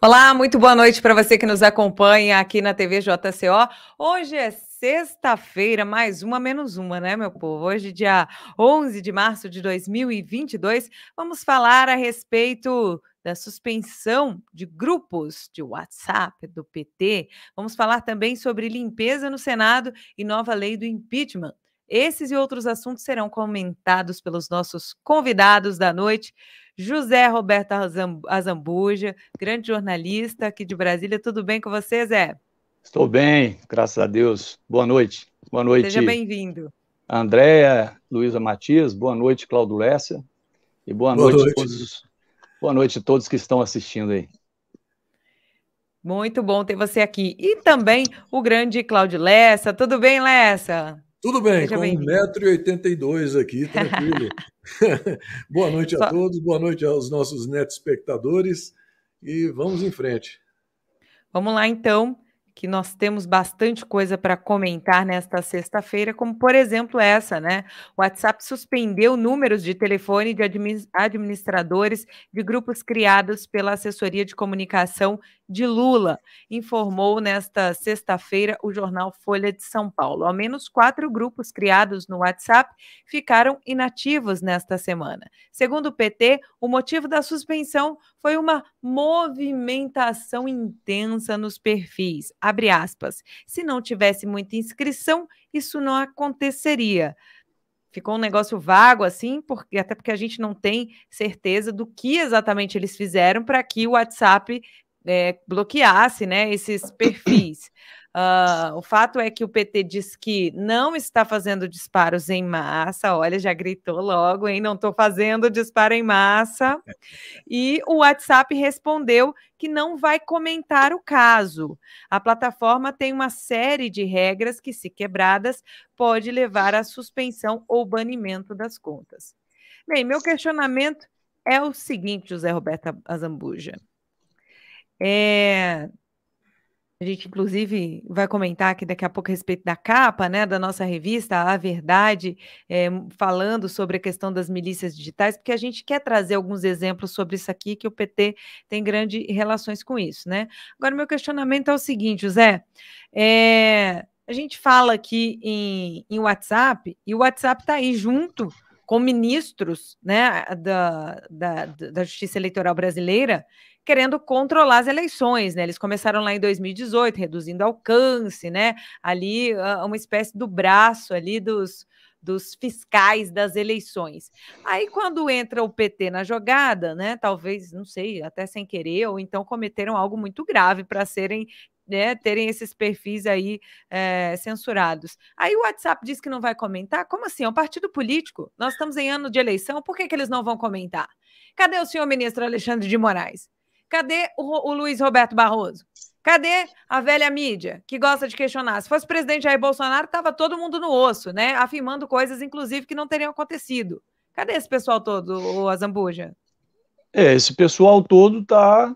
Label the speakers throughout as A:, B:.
A: Olá, muito boa noite para você que nos acompanha aqui na TV JCO. Hoje é sexta-feira, mais uma menos uma, né, meu povo? Hoje, dia 11 de março de 2022, vamos falar a respeito da suspensão de grupos de WhatsApp do PT. Vamos falar também sobre limpeza no Senado e nova lei do impeachment. Esses e outros assuntos serão comentados pelos nossos convidados da noite. José Roberto Azambuja, grande jornalista aqui de Brasília. Tudo bem com você, Zé?
B: Estou bem, graças a Deus. Boa noite. Boa noite. Seja bem-vindo. Andréa, Luísa Matias, boa noite, Cláudio Lessa. E boa, boa noite, noite, A todos, boa noite a todos que estão assistindo aí.
A: Muito bom ter você aqui. E também o grande Cláudio Lessa. Tudo bem, Lessa? Tudo bem, Seja com
C: 1,82m aqui, tranquilo. boa noite a Só... todos, boa noite aos nossos netos espectadores e
A: vamos em frente. Vamos lá então, que nós temos bastante coisa para comentar nesta sexta-feira, como por exemplo essa, né? O WhatsApp suspendeu números de telefone de administradores de grupos criados pela assessoria de comunicação de Lula, informou nesta sexta-feira o jornal Folha de São Paulo. Ao menos quatro grupos criados no WhatsApp ficaram inativos nesta semana. Segundo o PT, o motivo da suspensão foi uma movimentação intensa nos perfis. Abre aspas. Se não tivesse muita inscrição, isso não aconteceria ficou um negócio vago assim, porque até porque a gente não tem certeza do que exatamente eles fizeram para que o WhatsApp é, bloqueasse né, esses perfis. Uh, o fato é que o PT diz que não está fazendo disparos em massa. Olha, já gritou logo, hein? Não estou fazendo disparo em massa. É. E o WhatsApp respondeu que não vai comentar o caso. A plataforma tem uma série de regras que, se quebradas, pode levar à suspensão ou banimento das contas. Bem, meu questionamento é o seguinte, José Roberto Azambuja. É, a gente, inclusive, vai comentar aqui daqui a pouco a respeito da capa né, da nossa revista, A Verdade, é, falando sobre a questão das milícias digitais, porque a gente quer trazer alguns exemplos sobre isso aqui, que o PT tem grandes relações com isso. Né? Agora, meu questionamento é o seguinte, José. É, a gente fala aqui em, em WhatsApp, e o WhatsApp está aí junto com ministros né, da, da, da Justiça Eleitoral Brasileira querendo controlar as eleições, né? Eles começaram lá em 2018, reduzindo alcance, né? Ali, ah, uma espécie do braço ali dos, dos fiscais das eleições. Aí, quando entra o PT na jogada, né? Talvez, não sei, até sem querer, ou então cometeram algo muito grave para serem né, terem esses perfis aí é, censurados. Aí o WhatsApp diz que não vai comentar. Como assim? É um partido político. Nós estamos em ano de eleição, por que, que eles não vão comentar? Cadê o senhor ministro Alexandre de Moraes? Cadê o, o Luiz Roberto Barroso? Cadê a velha mídia que gosta de questionar? Se fosse presidente Jair Bolsonaro, estava todo mundo no osso, né? Afirmando coisas, inclusive, que não teriam acontecido. Cadê esse pessoal todo, o Azambuja?
B: É, esse pessoal todo está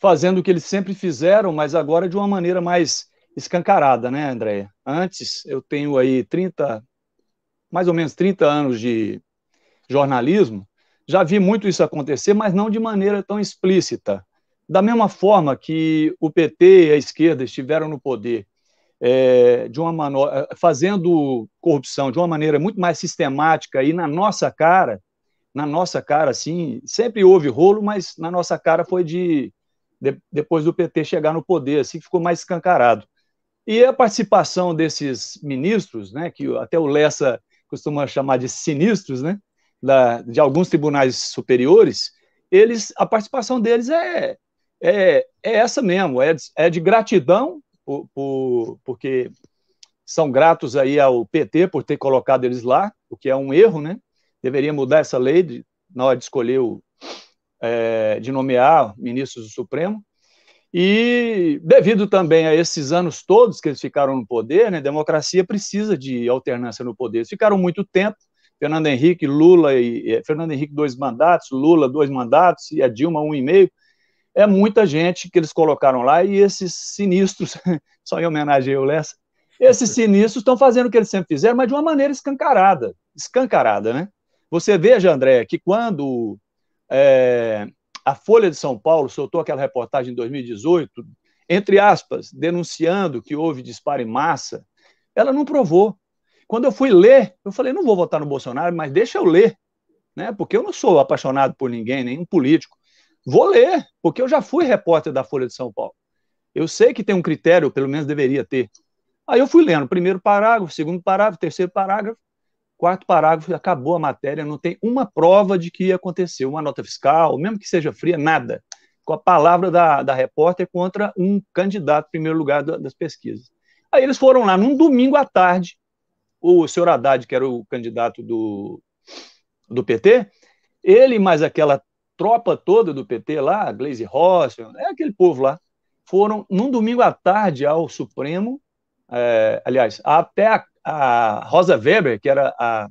B: fazendo o que eles sempre fizeram, mas agora de uma maneira mais escancarada, né, Andréia? Antes, eu tenho aí 30, mais ou menos 30 anos de jornalismo, já vi muito isso acontecer, mas não de maneira tão explícita. Da mesma forma que o PT e a esquerda estiveram no poder é, de uma é, fazendo corrupção de uma maneira muito mais sistemática e na nossa cara, na nossa cara, assim, sempre houve rolo, mas na nossa cara foi de, de, depois do PT chegar no poder, assim, ficou mais escancarado. E a participação desses ministros, né, que até o Lessa costuma chamar de sinistros, né, da, de alguns tribunais superiores, eles a participação deles é, é, é essa mesmo, é, é de gratidão, por, por, porque são gratos aí ao PT por ter colocado eles lá, o que é um erro, né? Deveria mudar essa lei de, na hora de escolher, o, é, de nomear ministros do Supremo. E devido também a esses anos todos que eles ficaram no poder, né, democracia precisa de alternância no poder. Eles ficaram muito tempo, Fernando Henrique, Lula e Fernando Henrique dois mandatos, Lula dois mandatos e a Dilma um e meio. É muita gente que eles colocaram lá e esses sinistros, só em homenagem ao Lessa, esses sinistros estão fazendo o que eles sempre fizeram, mas de uma maneira escancarada, escancarada, né? Você veja, André, que quando é, a Folha de São Paulo soltou aquela reportagem em 2018, entre aspas, denunciando que houve disparo em massa, ela não provou. Quando eu fui ler, eu falei, não vou votar no Bolsonaro, mas deixa eu ler, né? Porque eu não sou apaixonado por ninguém, nenhum político. Vou ler, porque eu já fui repórter da Folha de São Paulo. Eu sei que tem um critério, pelo menos deveria ter. Aí eu fui lendo, primeiro parágrafo, segundo parágrafo, terceiro parágrafo, quarto parágrafo, acabou a matéria, não tem uma prova de que aconteceu, uma nota fiscal, mesmo que seja fria, nada. Com a palavra da, da repórter contra um candidato, em primeiro lugar das pesquisas. Aí eles foram lá num domingo à tarde, o senhor Haddad, que era o candidato do, do PT, ele mais aquela tropa toda do PT lá, Glaze Ross, é né, aquele povo lá, foram num domingo à tarde ao Supremo, é, aliás, até a, a, Rosa Weber, que era a,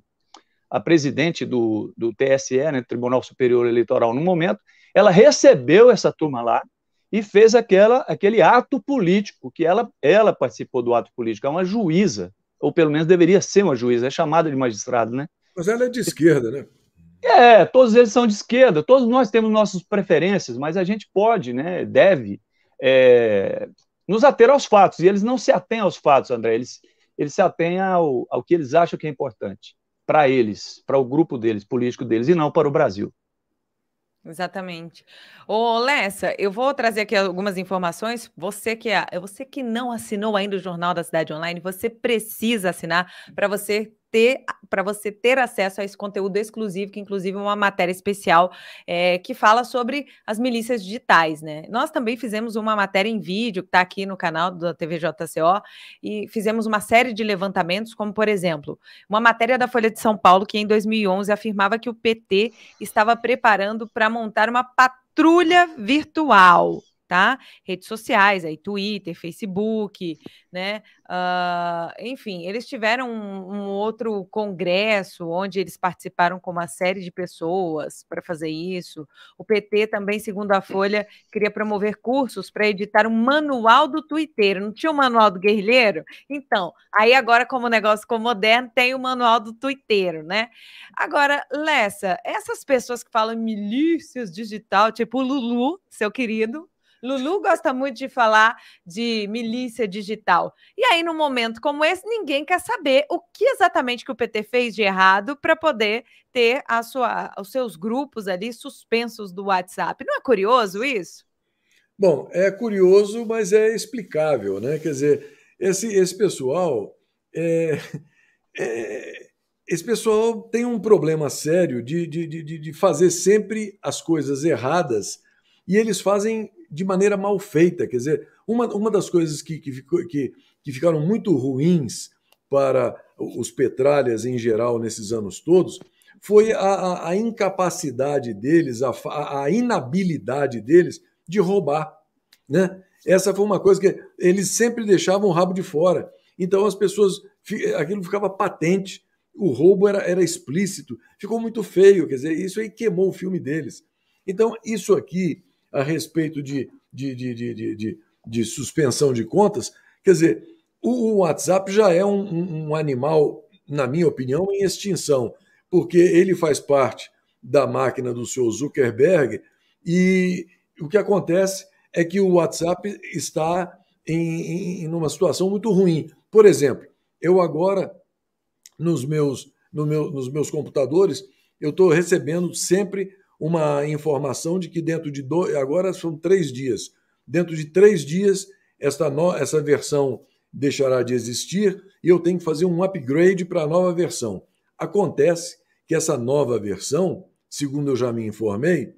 B: a presidente do, do TSE, né, Tribunal Superior Eleitoral, no momento, ela recebeu essa turma lá e fez aquela, aquele ato político, que ela, ela participou do ato político, é uma juíza ou pelo menos deveria ser uma juíza, é chamada de magistrado, né? Mas ela é de esquerda, né? É, todos eles são de esquerda, todos nós temos nossas preferências, mas a gente pode, né, deve, é, nos ater aos fatos, e eles não se atêm aos fatos, André, eles, eles se atêm ao, ao que eles acham que é importante para eles, para o grupo deles, político deles, e não para o Brasil.
A: Exatamente. Ô, Lessa, eu vou trazer aqui algumas informações. Você que é, você que não assinou ainda o Jornal da Cidade Online, você precisa assinar para você ter para você ter acesso a esse conteúdo exclusivo, que inclusive é uma matéria especial é, que fala sobre as milícias digitais, né? Nós também fizemos uma matéria em vídeo que está aqui no canal da TVJCO e fizemos uma série de levantamentos, como por exemplo, uma matéria da Folha de São Paulo que em 2011 afirmava que o PT estava preparando para montar uma patrulha virtual tá? Redes sociais, aí Twitter, Facebook, né? Uh, enfim, eles tiveram um, um, outro congresso onde eles participaram com uma série de pessoas para fazer isso. O PT também, segundo a Folha, queria promover cursos para editar um manual do Twitter. Não tinha o um manual do guerrilheiro? Então, aí agora, como o negócio ficou moderno, tem o manual do Twitter, né? Agora, Lessa, essas pessoas que falam milícias digital, tipo o Lulu, seu querido, Lulu gosta muito de falar de milícia digital. E aí, num momento como esse, ninguém quer saber o que exatamente que o PT fez de errado para poder ter a sua, os seus grupos ali suspensos do WhatsApp. Não é curioso isso?
C: Bom, é curioso, mas é explicável, né? Quer dizer, esse, esse pessoal é, é, esse pessoal tem um problema sério de, de, de, de fazer sempre as coisas erradas e eles fazem de maneira mal feita. Quer dizer, uma, uma das coisas que, que, ficou, que, que ficaram muito ruins para os petralhas em geral nesses anos todos foi a, a, a incapacidade deles, a, a, inabilidade deles de roubar. Né? Essa foi uma coisa que eles sempre deixavam o rabo de fora. Então as pessoas, aquilo ficava patente, o roubo era, era explícito, ficou muito feio, quer dizer, isso aí queimou o filme deles. Então isso aqui a respeito de, de, de, de, de suspensão de contas. Quer dizer, o WhatsApp já é um, um, animal, na minha opinião, em extinção, porque ele faz parte da máquina do seu Zuckerberg e o que acontece é que o WhatsApp está em, em uma situação muito ruim. Por exemplo, eu agora nos meus, no meu, nos meus computadores eu estou recebendo sempre uma informação de que dentro de dois, agora são três dias, dentro de três dias esta, no, essa versão deixará de existir e eu tenho que fazer um upgrade para a nova versão. Acontece que essa nova versão, segundo eu já me informei,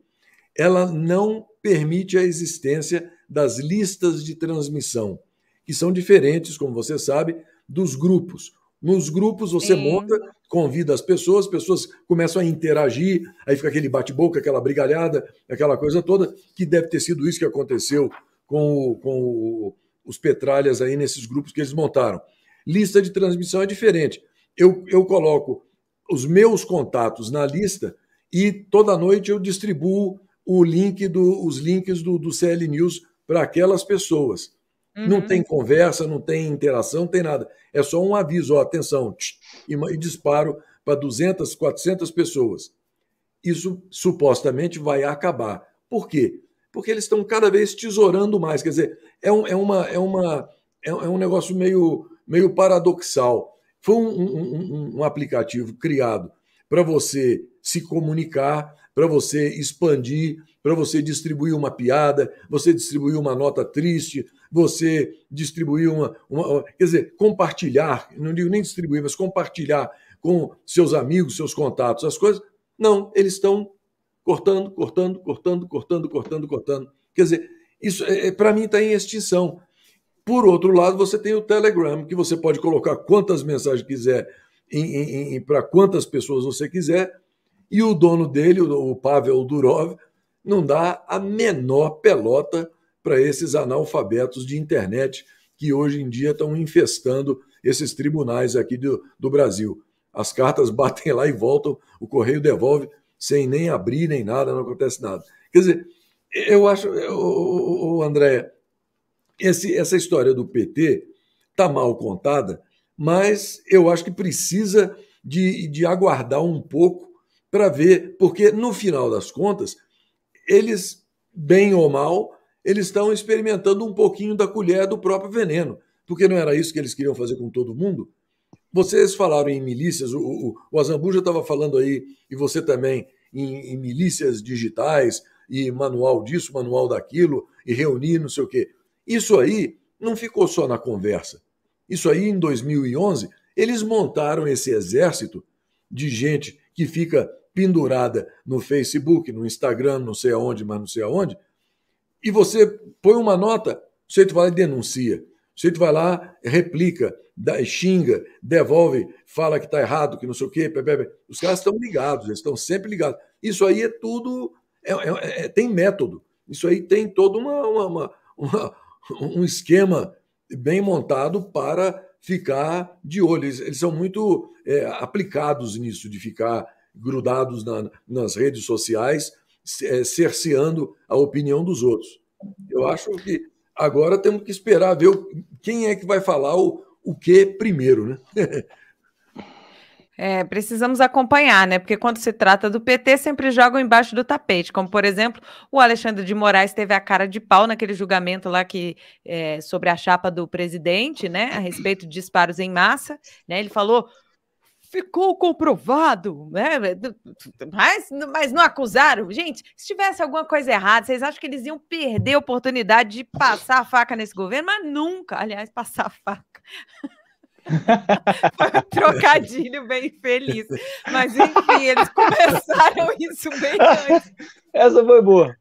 C: ela não permite a existência das listas de transmissão, que são diferentes, como você sabe, dos grupos. Nos grupos você Sim. monta, convida as pessoas, as pessoas começam a interagir, aí fica aquele bate-boca, aquela brigalhada, aquela coisa toda, que deve ter sido isso que aconteceu com, o, com o, os petralhas aí nesses grupos que eles montaram. Lista de transmissão é diferente. Eu, eu coloco os meus contatos na lista e toda noite eu distribuo o link do, os links do, do CL News para aquelas pessoas. Uhum. Não tem conversa, não tem interação, não tem nada. É só um aviso, ó, atenção, tch, e, disparo para 200, 400 pessoas. Isso supostamente vai acabar. Por quê? Porque eles estão cada vez tesourando mais. Quer dizer, é, um, é, uma, é, uma, é, é um negócio meio, meio paradoxal. Foi um, um, um aplicativo criado para você se comunicar, para você expandir, para você distribuir uma piada, você distribuir uma nota triste, você distribuir uma, uma, Quer dizer, compartilhar, não digo nem distribuir, mas compartilhar com seus amigos, seus contatos, as coisas. Não, eles estão cortando, cortando, cortando, cortando, cortando, cortando. Quer dizer, isso é, é para mim está em extinção. Por outro lado, você tem o Telegram, que você pode colocar quantas mensagens quiser para quantas pessoas você quiser, e o dono dele, o, o Pavel Durov, não dá a menor pelota para esses analfabetos de internet que hoje em dia estão infestando esses tribunais aqui do, do Brasil. As cartas batem lá e voltam, o correio devolve sem nem abrir nem nada, não acontece nada. Quer dizer, eu acho, o André, esse, essa história do PT tá mal contada, mas eu acho que precisa de, de aguardar um pouco para ver, porque no final das contas, eles, bem ou mal, eles estão experimentando um pouquinho da colher do próprio veneno, porque não era isso que eles queriam fazer com todo mundo? Vocês falaram em milícias, o, o, o Azambuja estava falando aí, e você também, em, em milícias digitais, e manual disso, manual daquilo, e reunir não sei o quê. Isso aí não ficou só na conversa. Isso aí, em 2011, eles montaram esse exército de gente que fica pendurada no Facebook, no Instagram, não sei aonde, mas não sei aonde, e você põe uma nota, o sujeito vai lá e denuncia. O sujeito vai lá, replica, xinga, devolve, fala que está errado, que não sei o quê. Os caras estão ligados, eles estão sempre ligados. Isso aí é tudo. É, é, é, tem método. Isso aí tem todo uma, uma, uma, um esquema bem montado para ficar de olho. Eles, eles são muito é, aplicados nisso, de ficar grudados na, nas redes sociais eh, cerceando a opinião dos outros. Eu acho que agora temos que esperar ver quem é que vai falar o, o que primeiro, né?
A: É, precisamos acompanhar, né? Porque quando se trata do PT, sempre jogam embaixo do tapete. Como, por exemplo, o Alexandre de Moraes teve a cara de pau naquele julgamento lá que é, sobre a chapa do presidente, né? A respeito de disparos em massa. Né? Ele falou: ficou comprovado, né? mas, mas não acusaram. Gente, se tivesse alguma coisa errada, vocês acham que eles iam perder a oportunidade de passar a faca nesse governo? Mas nunca, aliás, passar a faca. Foi um trocadilho bem feliz. Mas enfim, eles começaram isso bem antes. Essa foi boa.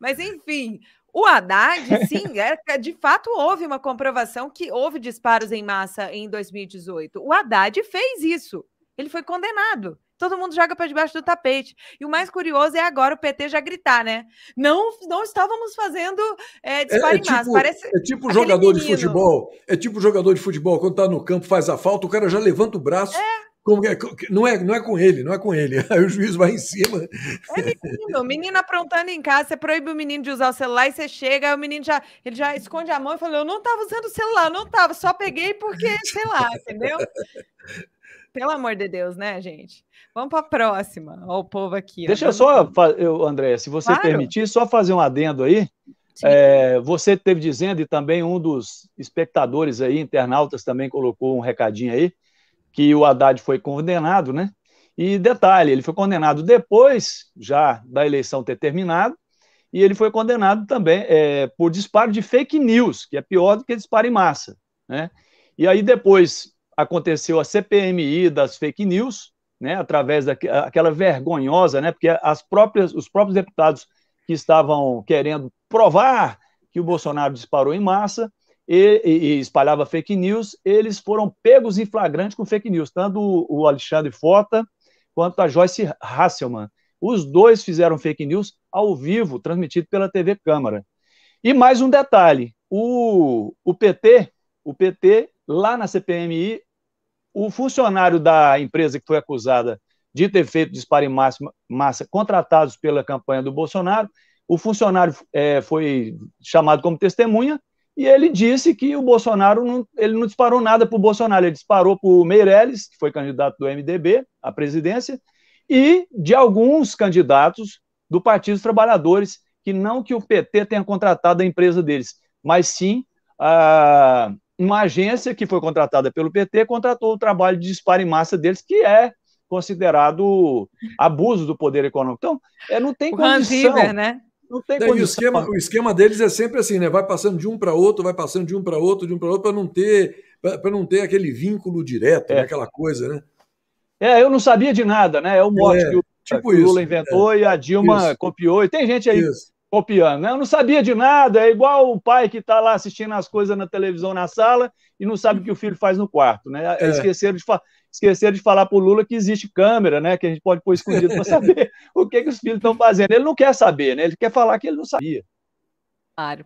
A: Mas enfim, o Haddad, sim, é, é, de fato houve uma comprovação que houve disparos em massa em 2018. O Haddad fez isso. Ele foi condenado. Todo mundo joga para debaixo do tapete. E o mais curioso é agora o PT já gritar, né? Não, não estávamos fazendo é, disparo é, é tipo, em massa. Parece é tipo jogador menino. de futebol.
C: É tipo jogador de futebol, quando está no campo, faz a falta, o cara já levanta o braço. É como é, não, é, não é com ele, não é com ele. Aí o juiz vai em cima.
A: É menino, menino aprontando em casa, você proíbe o menino de usar o celular e você chega, aí o menino já, ele já esconde a mão e fala: Eu não estava usando o celular, não estava, só peguei porque, sei lá, entendeu? Pelo amor de Deus, né, gente? Vamos para a próxima. o povo aqui. Deixa eu só,
B: eu, André, se você claro. permitir, só fazer um adendo aí. É, você teve dizendo, e também um dos espectadores aí, internautas, também colocou um recadinho aí, que o Haddad foi condenado, né? E detalhe, ele foi condenado depois já da eleição ter terminado, e ele foi condenado também é, por disparo de fake news, que é pior do que disparo em massa. Né? E aí depois aconteceu a CPMI das fake news, né, através daquela vergonhosa, né, porque as próprias, os próprios deputados que estavam querendo provar que o Bolsonaro disparou em massa, e, e, espalhava fake news, eles foram pegos em flagrante com fake news, tanto o, o Alexandre Fota quanto a Joyce Hasselman. Os dois fizeram fake news ao vivo, transmitido pela TV Câmara. E mais um detalhe: o, o PT, o PT, lá na CPMI, o funcionário da empresa que foi acusada de ter feito disparo em massa, massa contratados pela campanha do Bolsonaro, o funcionário é, foi chamado como testemunha e ele disse que o Bolsonaro não, ele não disparou nada para o Bolsonaro, ele disparou para o Meirelles, que foi candidato do MDB à presidência, e de alguns candidatos do Partido dos Trabalhadores, que não que o PT tenha contratado a empresa deles, mas sim a, uma agência que foi contratada pelo PT contratou o trabalho de disparo em massa deles, que é considerado abuso do poder econômico. Então, é, não tem o condição. Hans River,
A: né? Não tem Daí, o, esquema,
B: o esquema deles é sempre
C: assim, né? Vai passando de um para outro, vai passando de um para outro, de um para outro, para não ter para não ter aquele vínculo
B: direto, é. né? aquela coisa, né? É, eu não sabia de nada, né? É o mote é, que o, tipo que Lula inventou é. e a Dilma isso. copiou. E tem gente aí isso. copiando, né? Eu não sabia de nada, é igual o pai que está lá assistindo as coisas na televisão na sala e não sabe o que o filho faz no quarto, né? É. Esqueceram de falar esqueceram de falar para o Lula que existe câmera, né? Que a gente pode pôr escondido para saber o que, que os filhos estão fazendo. Ele não quer saber, né? Ele quer falar que ele não sabia.
A: Claro.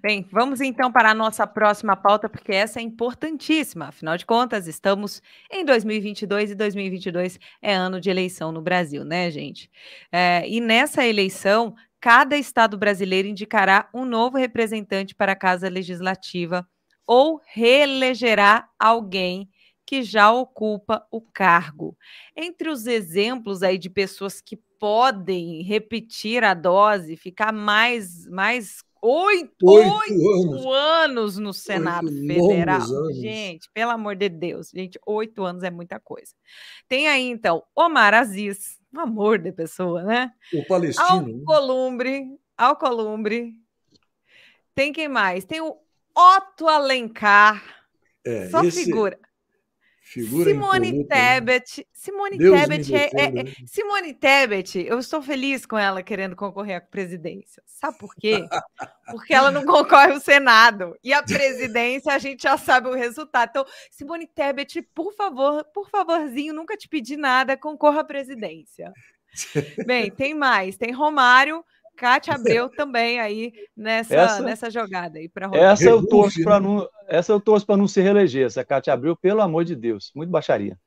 A: Bem, vamos então para a nossa próxima pauta, porque essa é importantíssima. Afinal de contas, estamos em 2022 e 2022 é ano de eleição no Brasil, né, gente? É, e nessa eleição, cada estado brasileiro indicará um novo representante para a Casa Legislativa ou reelegerá alguém que já ocupa o cargo. Entre os exemplos aí de pessoas que podem repetir a dose, ficar mais, mais oito, oito, anos. anos. no Senado oito Federal. Gente, pelo amor de Deus, gente, oito anos é muita coisa. Tem aí, então, Omar Aziz, um amor de pessoa, né? O palestino. Né? Alcolumbre, ao Alcolumbre. Tem quem mais? Tem o Otto Alencar. É, Só esse... figura.
C: Figura Simone
A: Tebet. Simone Tebet é, é, é, Simone Tebet, eu estou feliz com ela querendo concorrer à presidência. Sabe por quê? Porque ela não concorre ao Senado. E a presidência a gente já sabe o resultado. Então, Simone Tebet, por favor, por favorzinho, nunca te pedi nada, concorra à presidência. Bem, tem mais, tem Romário. Cátia Abreu também aí nessa, essa, nessa jogada aí para Essa eu torço para né?
B: não, essa eu torço para não se reeleger, essa Cátia abriu pelo amor de Deus. Muito baixaria.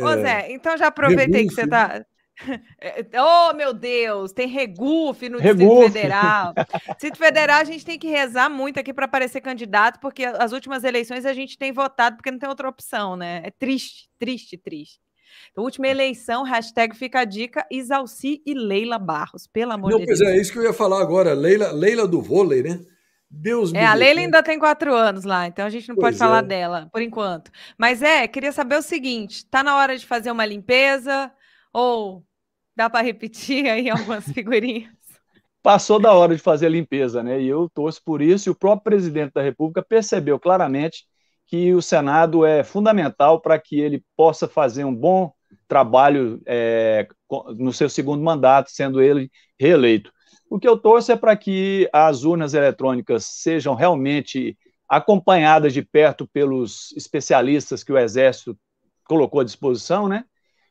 B: Ô, é, Zé, então já aproveitei regufe. que você está.
A: oh, é, meu Deus, tem regufe no regufe. Distrito Federal. Distrito Federal, a gente tem que rezar muito aqui para aparecer candidato, porque as últimas eleições a gente tem votado porque não tem outra opção, né? É triste, triste, triste. Então, última eleição, hashtag fica a dica, Isalci e Leila Barros, pelo amor de Deus. Pois é, é isso que
C: eu ia falar agora, Leila, Leila do vôlei, né? Deus me. É, a Leila ainda
A: tem quatro anos lá, então a gente não pois pode falar é. dela por enquanto. Mas é, queria saber o seguinte: tá na hora de fazer uma limpeza ou dá para repetir aí algumas figurinhas?
B: Passou da hora de fazer a limpeza, né? E eu torço por isso. E o próprio presidente da República percebeu claramente que o Senado é fundamental para que ele possa fazer um bom trabalho é, no seu segundo mandato, sendo ele reeleito. O que eu torço é para que as urnas eletrônicas sejam realmente acompanhadas de perto pelos especialistas que o Exército colocou à disposição, né?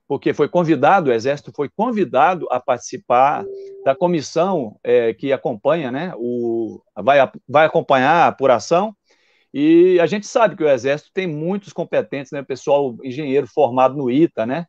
B: Porque foi convidado, o Exército foi convidado a participar da comissão é, que acompanha, né? O, vai, vai acompanhar a apuração. E a gente sabe que o Exército tem muitos competentes, né? Pessoal, engenheiro formado no ITA, né?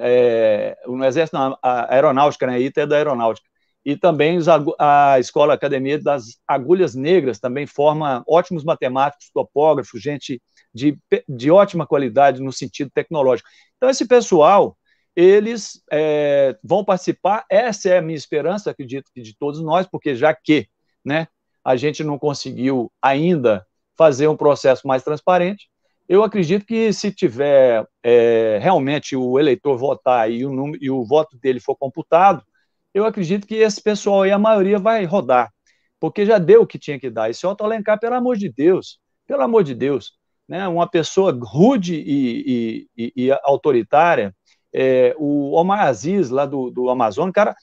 B: É, no Exército, não, a aeronáutica, né? ITA é da aeronáutica. E também a Escola Academia das Agulhas Negras também forma ótimos matemáticos, topógrafos, gente de, de ótima qualidade no sentido tecnológico. Então, esse pessoal, eles é, vão participar. Essa é a minha esperança, acredito que de todos nós, porque já que né, a gente não conseguiu ainda fazer um processo mais transparente, eu acredito que se tiver é, realmente o eleitor votar e o, número, e o voto dele for computado, eu acredito que esse pessoal aí, a maioria, vai rodar, porque já deu o que tinha que dar. Esse é Otto Alencar, pelo amor de Deus, pelo amor de Deus, né, uma pessoa rude e, e, e, e autoritária, é, o Omar Aziz, lá do, do Amazonas, cara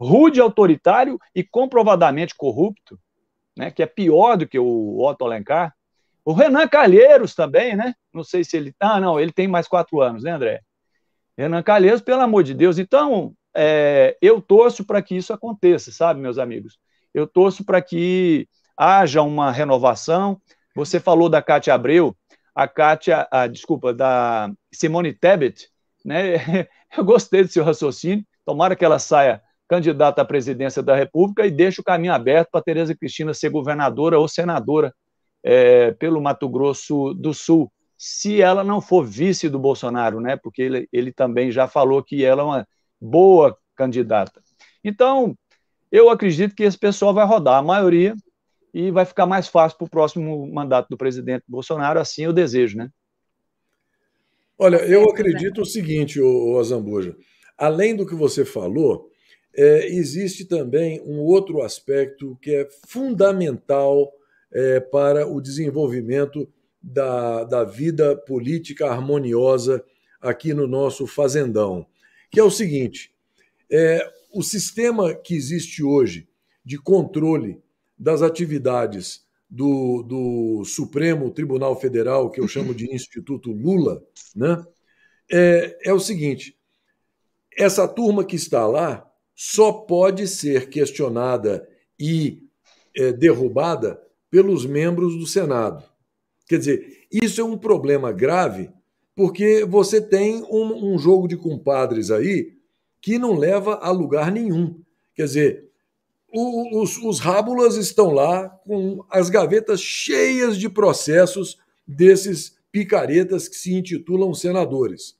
B: rude, autoritário e comprovadamente corrupto, né, que é pior do que o Otto Alencar. O Renan Calheiros também, né? Não sei se ele. Ah, não, ele tem mais quatro anos, né, André? Renan Calheiros, pelo amor de Deus. Então, é, eu torço para que isso aconteça, sabe, meus amigos? Eu torço para que haja uma renovação. Você falou da Cátia Abreu, a Cátia, a, ah, desculpa, da Simone Tebet, né? Eu gostei do seu raciocínio. Tomara que ela saia candidata à presidência da República e deixe o caminho aberto para Tereza Cristina ser governadora ou senadora é, pelo Mato Grosso do Sul, se ela não for vice do Bolsonaro, né? Porque ele, ele também já falou que ela é uma boa candidata. Então, eu acredito que esse pessoal vai rodar a maioria e vai ficar mais fácil para o próximo mandato do presidente Bolsonaro, assim eu desejo, né?
C: Olha, eu acredito o seguinte, o Azambuja. Além do que você falou, é, existe também um outro aspecto que é fundamental é, para o desenvolvimento da, da vida política harmoniosa aqui no nosso fazendão que é o seguinte: é, o sistema que existe hoje de controle das atividades do, do Supremo Tribunal Federal, que eu chamo de Instituto Lula, né, é, é o seguinte: essa turma que está lá só pode ser questionada e é, derrubada pelos membros do Senado. Quer dizer, isso é um problema grave porque você tem um, um jogo de compadres aí que não leva a lugar nenhum. Quer dizer, o, os, os rábulas estão lá com as gavetas cheias de processos desses picaretas que se intitulam senadores.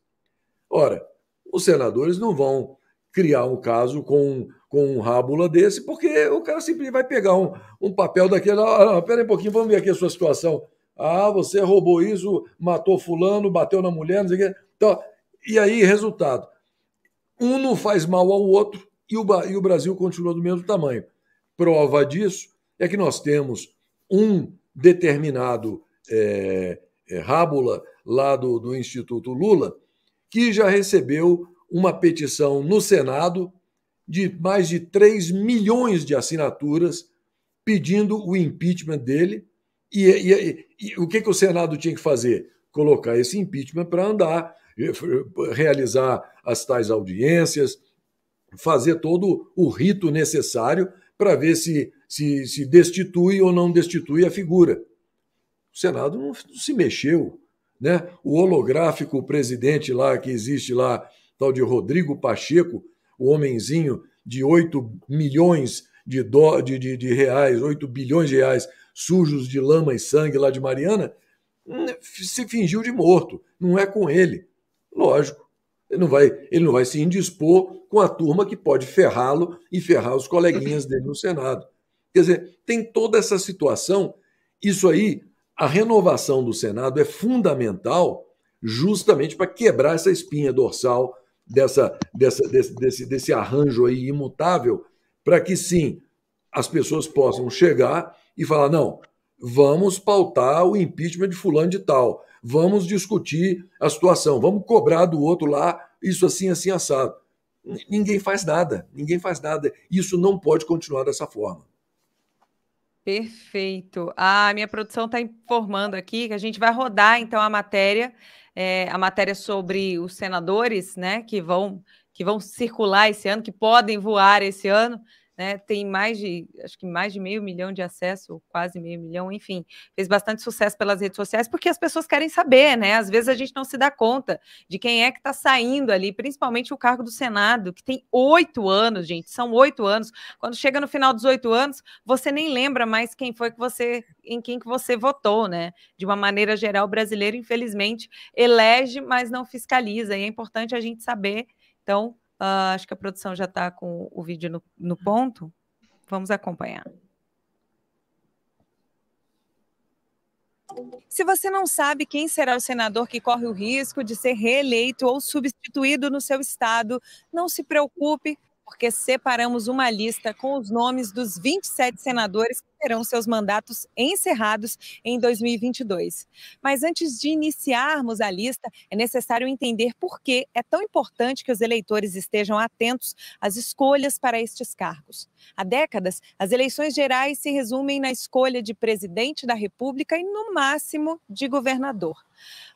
C: Ora, os senadores não vão criar um caso com, com um rábula desse, porque o cara simplesmente vai pegar um, um papel daquele. Ah, não, pera um pouquinho, vamos ver aqui a sua situação. Ah, você roubou isso, matou fulano, bateu na mulher, não sei o quê. Então, e aí, resultado. Um não faz mal ao outro e o, e o Brasil continua do mesmo tamanho. Prova disso é que nós temos um determinado é, é, Rábula, lá do, do Instituto Lula, que já recebeu uma petição no Senado de mais de 3 milhões de assinaturas pedindo o impeachment dele e, e, e o que, que o Senado tinha que fazer? Colocar esse impeachment para andar, eh, realizar as tais audiências, fazer todo o rito necessário para ver se, se, se destitui ou não destitui a figura. O Senado não, se mexeu. Né? O holográfico presidente lá que existe lá, tal de Rodrigo Pacheco, o homenzinho de 8 milhões de, do, de, de, de reais, 8 bilhões de reais sujos de lama e sangue lá de Mariana, hum, se fingiu de morto. Não é com ele. Lógico. Ele não vai, ele não vai se indispor com a turma que pode ferrá-lo e ferrar os coleguinhas dele no Senado. Quer dizer, tem toda essa situação. Isso aí, a renovação do Senado é fundamental justamente para quebrar essa espinha dorsal dessa, dessa desse, desse, desse arranjo aí imutável, para que sim as pessoas possam chegar e falar: não, vamos pautar o impeachment de fulano de tal, vamos discutir a situação, vamos cobrar do outro lá, isso assim, assim, assado. Ninguém faz nada, ninguém faz nada. Isso não pode continuar dessa forma.
A: Perfeito. A minha produção está informando aqui que a gente vai rodar então a matéria, é, a matéria sobre os senadores, né, que vão que vão circular esse ano, que podem voar esse ano né? Tem mais de, acho que mais de meio milhão de acesso, quase meio milhão, enfim, fez bastante sucesso pelas redes sociais, porque as pessoas querem saber, né? Às vezes a gente não se dá conta de quem é que está saindo ali, principalmente o cargo do Senado, que tem oito anos, gente, são oito anos. Quando chega no final dos oito anos, você nem lembra mais quem foi que você, em quem que você votou, né? De uma maneira geral, o brasileiro, infelizmente, elege, mas não fiscaliza, e é importante a gente saber. Então, Uh, acho que a produção já está com o vídeo no, no ponto. Vamos acompanhar. Se você não sabe quem será o senador que corre o risco de ser reeleito ou substituído no seu estado, não se preocupe, porque separamos uma lista com os nomes dos 27 senadores que terão seus mandatos encerrados em 2022. Mas antes de iniciarmos a lista, é necessário entender por que é tão importante que os eleitores estejam atentos às escolhas para estes cargos. Há décadas, as eleições gerais se resumem na escolha de presidente da República e, no máximo, de governador.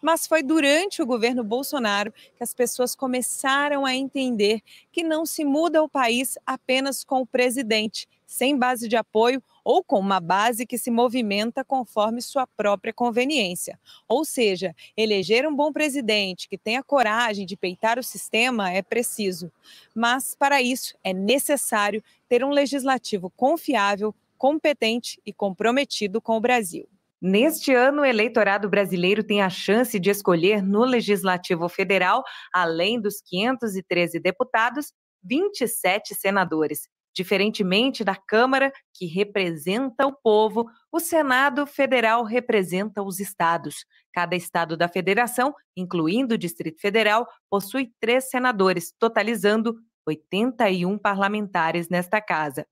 A: Mas foi durante o governo Bolsonaro que as pessoas começaram a entender que não se muda o país apenas com o presidente, sem base de apoio ou com uma base que se movimenta conforme sua própria conveniência. Ou seja, eleger um bom presidente que tenha coragem de peitar o sistema é preciso. Mas, para isso, é necessário ter um legislativo confiável, competente e comprometido com o Brasil. Neste ano, o eleitorado brasileiro tem a chance de escolher no Legislativo Federal, além dos 513 deputados, 27 senadores. Diferentemente da Câmara, que representa o povo, o Senado Federal representa os estados. Cada estado da federação, incluindo o Distrito Federal, possui três senadores, totalizando 81 parlamentares nesta casa.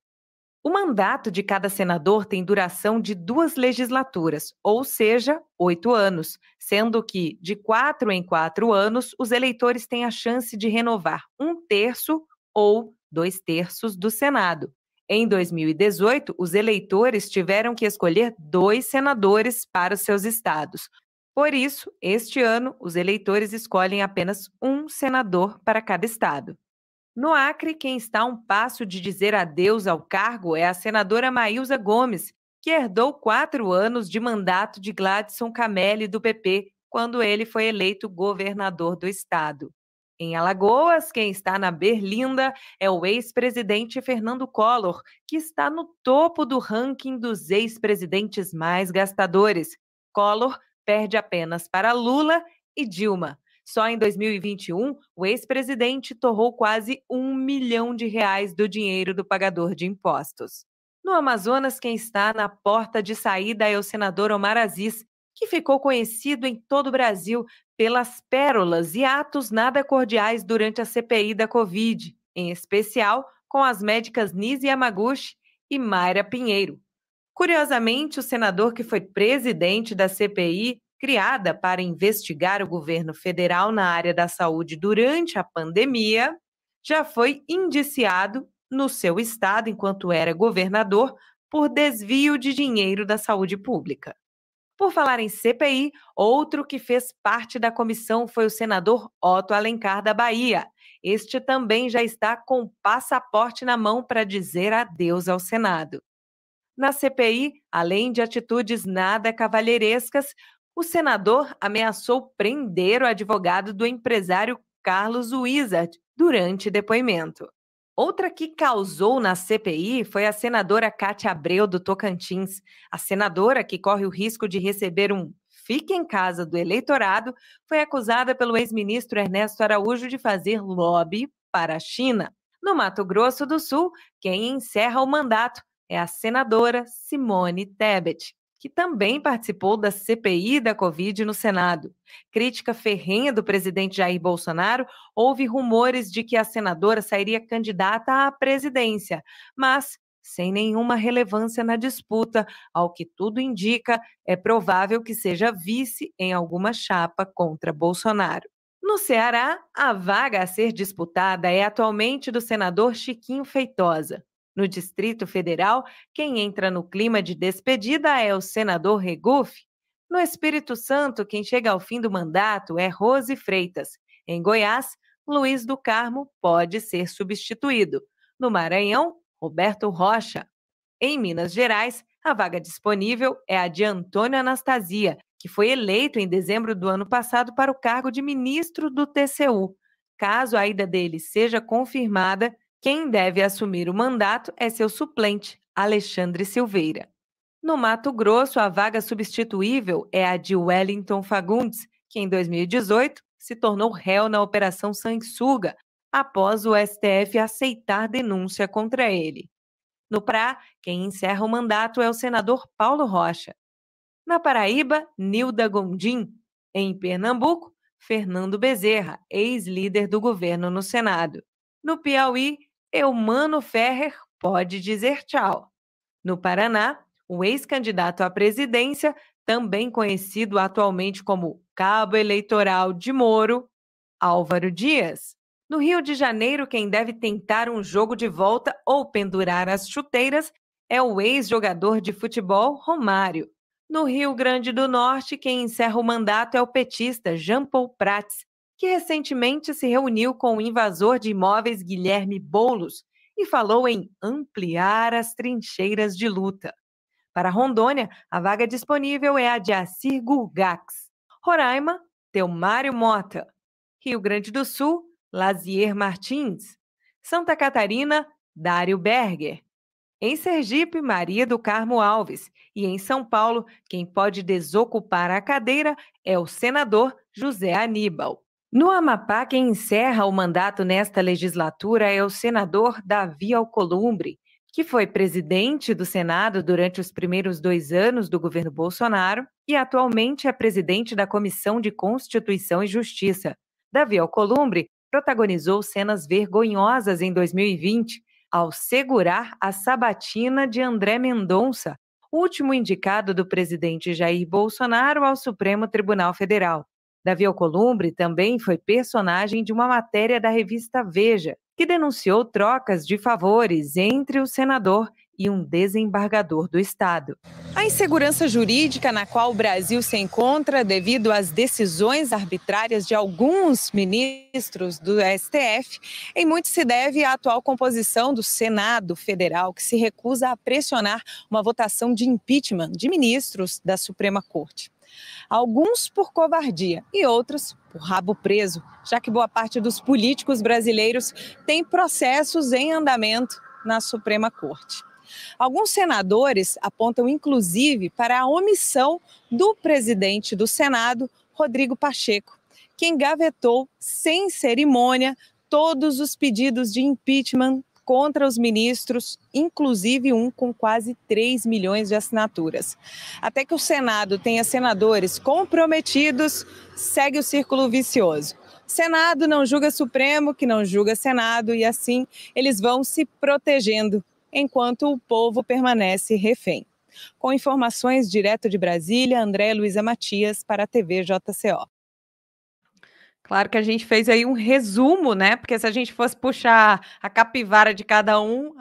A: O mandato de cada senador tem duração de duas legislaturas, ou seja, oito anos, sendo que, de quatro em quatro anos, os eleitores têm a chance de renovar um terço ou dois terços do Senado. Em 2018, os eleitores tiveram que escolher dois senadores para os seus estados. Por isso, este ano, os eleitores escolhem apenas um senador para cada estado. No Acre, quem está a um passo de dizer adeus ao cargo é a senadora Maísa Gomes, que herdou quatro anos de mandato de Gladson Camelli do PP, quando ele foi eleito governador do estado. Em Alagoas, quem está na Berlinda é o ex-presidente Fernando Collor, que está no topo do ranking dos ex-presidentes mais gastadores. Collor perde apenas para Lula e Dilma. Só em 2021, o ex-presidente torrou quase um milhão de reais do dinheiro do pagador de impostos. No Amazonas, quem está na porta de saída é o senador Omar Aziz, que ficou conhecido em todo o Brasil pelas pérolas e atos nada cordiais durante a CPI da Covid, em especial com as médicas Nise Yamaguchi e Mayra Pinheiro. Curiosamente, o senador que foi presidente da CPI, criada para investigar o governo federal na área da saúde durante a pandemia, já foi indiciado no seu estado enquanto era governador por desvio de dinheiro da saúde pública. Por falar em CPI, outro que fez parte da comissão foi o senador Otto Alencar da Bahia. Este também já está com passaporte na mão para dizer adeus ao Senado. Na CPI, além de atitudes nada cavalheirescas, o senador ameaçou prender o advogado do empresário Carlos Wizard durante depoimento. Outra que causou na CPI foi a senadora Cátia Abreu do Tocantins, a senadora que corre o risco de receber um fique em casa do eleitorado, foi acusada pelo ex-ministro Ernesto Araújo de fazer lobby para a China. No Mato Grosso do Sul, quem encerra o mandato é a senadora Simone Tebet que também participou da CPI da Covid no Senado. Crítica ferrenha do presidente Jair Bolsonaro, houve rumores de que a senadora sairia candidata à presidência, mas sem nenhuma relevância na disputa, ao que tudo indica, é provável que seja vice em alguma chapa contra Bolsonaro. No Ceará, a vaga a ser disputada é atualmente do senador Chiquinho Feitosa no Distrito Federal, quem entra no clima de despedida é o senador Regufe. No Espírito Santo, quem chega ao fim do mandato é Rose Freitas. Em Goiás, Luiz do Carmo pode ser substituído. No Maranhão, Roberto Rocha. Em Minas Gerais, a vaga disponível é a de Antônio Anastasia, que foi eleito em dezembro do ano passado para o cargo de ministro do TCU. Caso a ida dele seja confirmada, quem deve assumir o mandato é seu suplente, Alexandre Silveira. No Mato Grosso, a vaga substituível é a de Wellington Fagundes, que em 2018 se tornou réu na Operação Sanguessuga, após o STF aceitar denúncia contra ele. No PRA, quem encerra o mandato é o senador Paulo Rocha. Na Paraíba, Nilda Gondim. Em Pernambuco, Fernando Bezerra, ex-líder do governo no Senado. No Piauí, Eumano Ferrer pode dizer tchau. No Paraná, o ex-candidato à presidência, também conhecido atualmente como cabo eleitoral de Moro, Álvaro Dias. No Rio de Janeiro, quem deve tentar um jogo de volta ou pendurar as chuteiras é o ex-jogador de futebol Romário. No Rio Grande do Norte, quem encerra o mandato é o petista Jean Paul Prats, que recentemente se reuniu com o invasor de imóveis Guilherme Boulos e falou em ampliar as trincheiras de luta. Para Rondônia, a vaga disponível é a de Assir Gulgax. Roraima, Teomário Mota. Rio Grande do Sul, Lazier Martins. Santa Catarina, Dário Berger. Em Sergipe, Maria do Carmo Alves. E em São Paulo, quem pode desocupar a cadeira é o senador José Aníbal. No Amapá, quem encerra o mandato nesta legislatura é o senador Davi Alcolumbre, que foi presidente do Senado durante os primeiros dois anos do governo Bolsonaro e atualmente é presidente da Comissão de Constituição e Justiça. Davi Alcolumbre protagonizou cenas vergonhosas em 2020 ao segurar a sabatina de André Mendonça, último indicado do presidente Jair Bolsonaro ao Supremo Tribunal Federal. Davi Alcolumbre também foi personagem de uma matéria da revista Veja, que denunciou trocas de favores entre o senador e um desembargador do Estado. A insegurança jurídica na qual o Brasil se encontra devido às decisões arbitrárias de alguns ministros do STF, em muito se deve à atual composição do Senado Federal, que se recusa a pressionar uma votação de impeachment de ministros da Suprema Corte alguns por covardia e outros por rabo preso, já que boa parte dos políticos brasileiros tem processos em andamento na Suprema Corte. Alguns senadores apontam inclusive para a omissão do presidente do Senado, Rodrigo Pacheco, que engavetou sem cerimônia todos os pedidos de impeachment contra os ministros, inclusive um com quase 3 milhões de assinaturas. Até que o Senado tenha senadores comprometidos, segue o círculo vicioso. Senado não julga Supremo, que não julga Senado, e assim eles vão se protegendo, enquanto o povo permanece refém. Com informações direto de Brasília, André Luiza Matias para a TV JCO. Claro que a gente fez aí um resumo, né? Porque se a gente fosse puxar a capivara de cada um,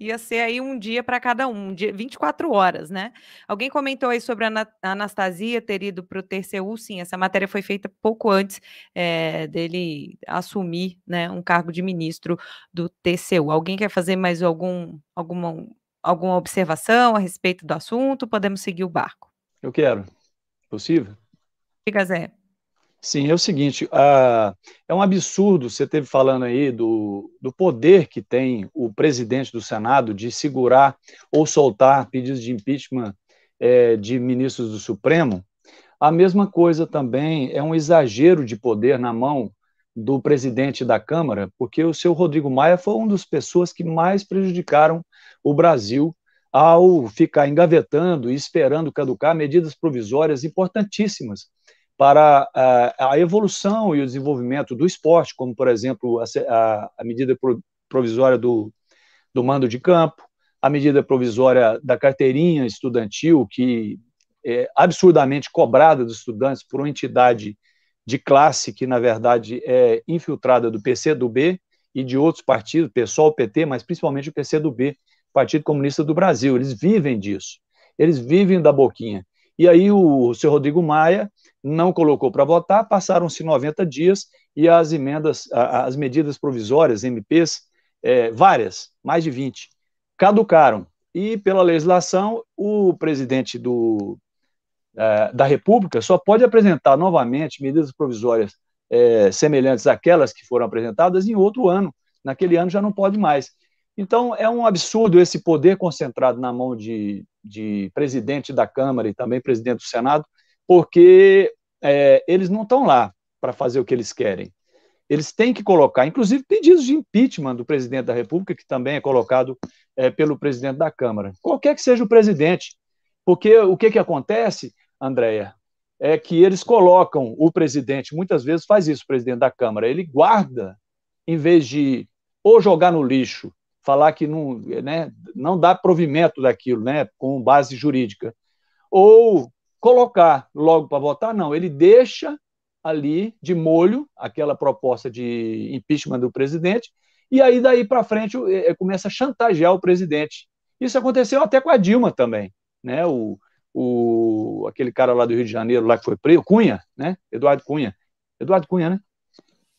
A: ia ser aí um dia para cada um, um dia, 24 horas, né? Alguém comentou aí sobre a Anastasia ter ido para o TCU, sim, essa matéria foi feita pouco antes é, dele assumir né, um cargo de ministro do TCU. Alguém quer fazer mais algum, alguma, alguma observação a respeito do assunto? Podemos seguir o barco.
B: Eu quero. Possível? Diga, Zé. Sim, é o seguinte, é um absurdo, você teve falando aí do, do poder que tem o presidente do Senado de segurar ou soltar pedidos de impeachment é, de ministros do Supremo. A mesma coisa também é um exagero de poder na mão do presidente da Câmara, porque o seu Rodrigo Maia foi uma das pessoas que mais prejudicaram o Brasil ao ficar engavetando e esperando caducar medidas provisórias importantíssimas para é, a, evolução e o desenvolvimento do esporte, como, por exemplo, a, medida provisória do, do mando de campo, a medida provisória da carteirinha estudantil, que é absurdamente cobrada dos estudantes por uma entidade de classe que, na verdade, é infiltrada do PCdoB e de outros partidos, PSOL, PT, mas principalmente o PCdoB, Partido Comunista do Brasil. Eles vivem disso, eles vivem da boquinha. E aí o, o senhor Rodrigo Maia não colocou para votar, passaram-se 90 dias e as emendas, as medidas provisórias, MPs, é, várias, mais de 20, caducaram. E, pela legislação, o presidente do, é, da República só pode apresentar novamente medidas provisórias é, semelhantes àquelas que foram apresentadas em outro ano. Naquele ano já não pode mais. Então, é um absurdo esse poder concentrado na mão de, de presidente da Câmara e também presidente do Senado, porque é, eles não estão lá para fazer o que eles querem. Eles têm que colocar, inclusive, pedidos de impeachment do presidente da República, que também é colocado é, pelo presidente da Câmara, qualquer que seja o presidente. Porque o que, que acontece, Andréia, é que eles colocam o presidente, muitas vezes faz isso o presidente da Câmara, ele guarda, em vez de ou jogar no lixo, falar que não, né, não dá provimento daquilo, né, com base jurídica, ou colocar logo para votar, não. Ele deixa ali de molho aquela proposta de impeachment do presidente e aí daí para frente eh, começa a chantagear o presidente. Isso aconteceu até com a Dilma também, né? O, o aquele cara lá do Rio de Janeiro lá que foi preso, Cunha, né? Eduardo Cunha, Eduardo Cunha, né?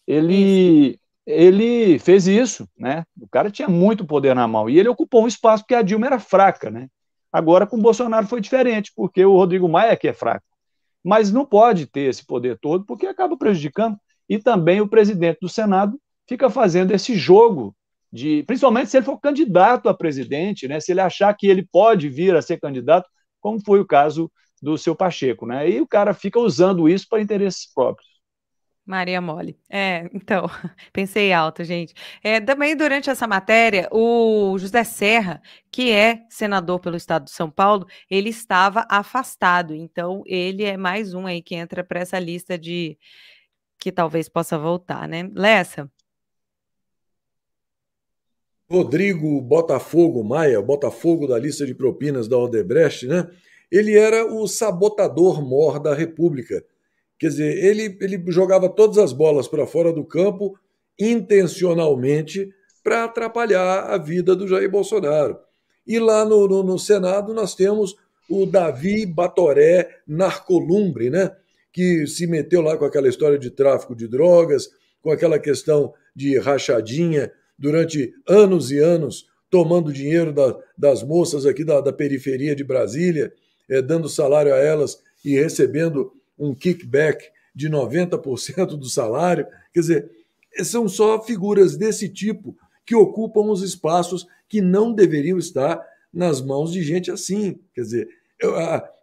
B: Ele ele fez isso, né? O cara tinha muito poder na mão e ele ocupou um espaço porque a Dilma era fraca, né? Agora com o Bolsonaro foi diferente, porque o Rodrigo Maia que é fraco. Mas não pode ter esse poder todo, porque acaba prejudicando. E também o presidente do Senado fica fazendo esse jogo de, principalmente se ele for candidato a presidente, né, se ele achar que ele pode vir a ser candidato, como foi o caso do seu Pacheco, né? E o cara fica usando isso para interesses próprios.
A: Maria Mole. É, então, pensei alto, gente. É, também durante essa matéria, o José Serra, que é senador pelo estado de São Paulo, ele estava afastado. Então, ele é mais um aí que entra para essa lista de que talvez possa voltar, né? Lessa. Rodrigo
C: Botafogo Maia, Botafogo da lista de propinas da Odebrecht, né? Ele era o sabotador mor da República Quer dizer, ele, ele jogava todas as bolas para fora do campo intencionalmente para atrapalhar a vida do Jair Bolsonaro. E lá no, no, no Senado nós temos o Davi Batoré Narcolumbre, né? que se meteu lá com aquela história de tráfico de drogas, com aquela questão de rachadinha durante anos e anos, tomando dinheiro da, das moças aqui da, da periferia de Brasília, é, dando salário a elas e recebendo um kickback de 90% do salário. Quer dizer, são só figuras desse tipo que ocupam os espaços que não deveriam estar nas mãos de gente assim. Quer dizer,